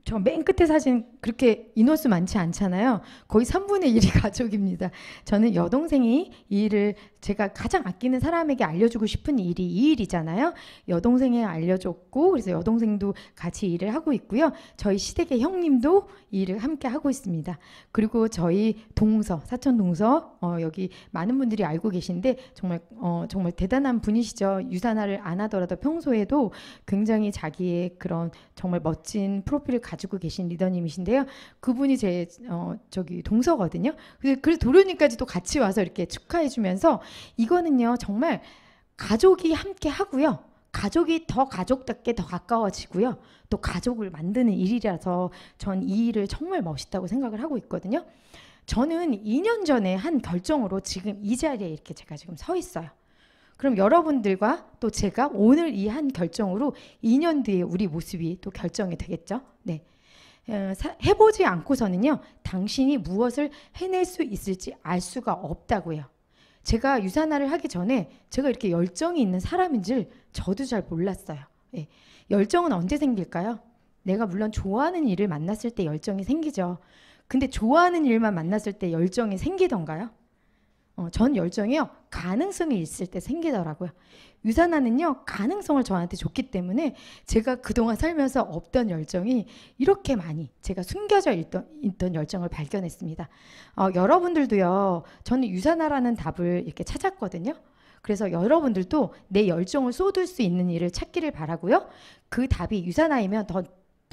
저 맨 끝에 사진 그렇게 인원수 많지 않잖아요. 거의 3분의 1이 가족입니다. 저는 여동생이 이 일을 제가 가장 아끼는 사람에게 알려주고 싶은 일이 이 일이잖아요. 여동생에 알려줬고 그래서 여동생도 같이 일을 하고 있고요. 저희 시댁의 형님도 일을 함께 하고 있습니다. 그리고 저희 동서 사촌 동서 어, 여기 많은 분들이 알고 계신데 정말 어, 정말 대단한 분이시죠. 유산화를 안 하더라도 평소에도 굉장히 자기의 그런 정말 멋진 프로필을 가지고 계신 리더님이신데요. 그분이 제 어, 저기 동서거든요. 그래서 도련님까지도 같이 와서 이렇게 축하해주면서 이거는요, 정말 가족이 함께 하고요. 가족이 더 가족답게 더 가까워지고요. 또 가족을 만드는 일이라서 전 이 일을 정말 멋있다고 생각을 하고 있거든요. 저는 2년 전에 한 결정으로 지금 이 자리에 이렇게 제가 지금 서 있어요. 그럼 여러분들과 또 제가 오늘 이 한 결정으로 2년 뒤에 우리 모습이 또 결정이 되겠죠. 네. 어, 해보지 않고서는요, 당신이 무엇을 해낼 수 있을지 알 수가 없다고요. 제가 유산화를 하기 전에 제가 이렇게 열정이 있는 사람인 줄 저도 잘 몰랐어요. 예. 열정은 언제 생길까요? 내가 물론 좋아하는 일을 만났을 때 열정이 생기죠. 근데 좋아하는 일만 만났을 때 열정이 생기던가요? 어, 전 열정이요 가능성이 있을 때 생기더라고요. 유산화는요 가능성을 저한테 줬기 때문에 제가 그동안 살면서 없던 열정이 이렇게 많이 제가 숨겨져 있던, 있던 열정을 발견했습니다. 어, 여러분들도요 저는 유산화라는 답을 이렇게 찾았거든요. 그래서 여러분들도 내 열정을 쏟을 수 있는 일을 찾기를 바라고요. 그 답이 유산화이면 더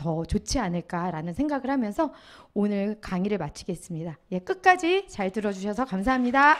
더 좋지 않을까라는 생각을 하면서 오늘 강의를 마치겠습니다. 예, 끝까지 잘 들어주셔서 감사합니다.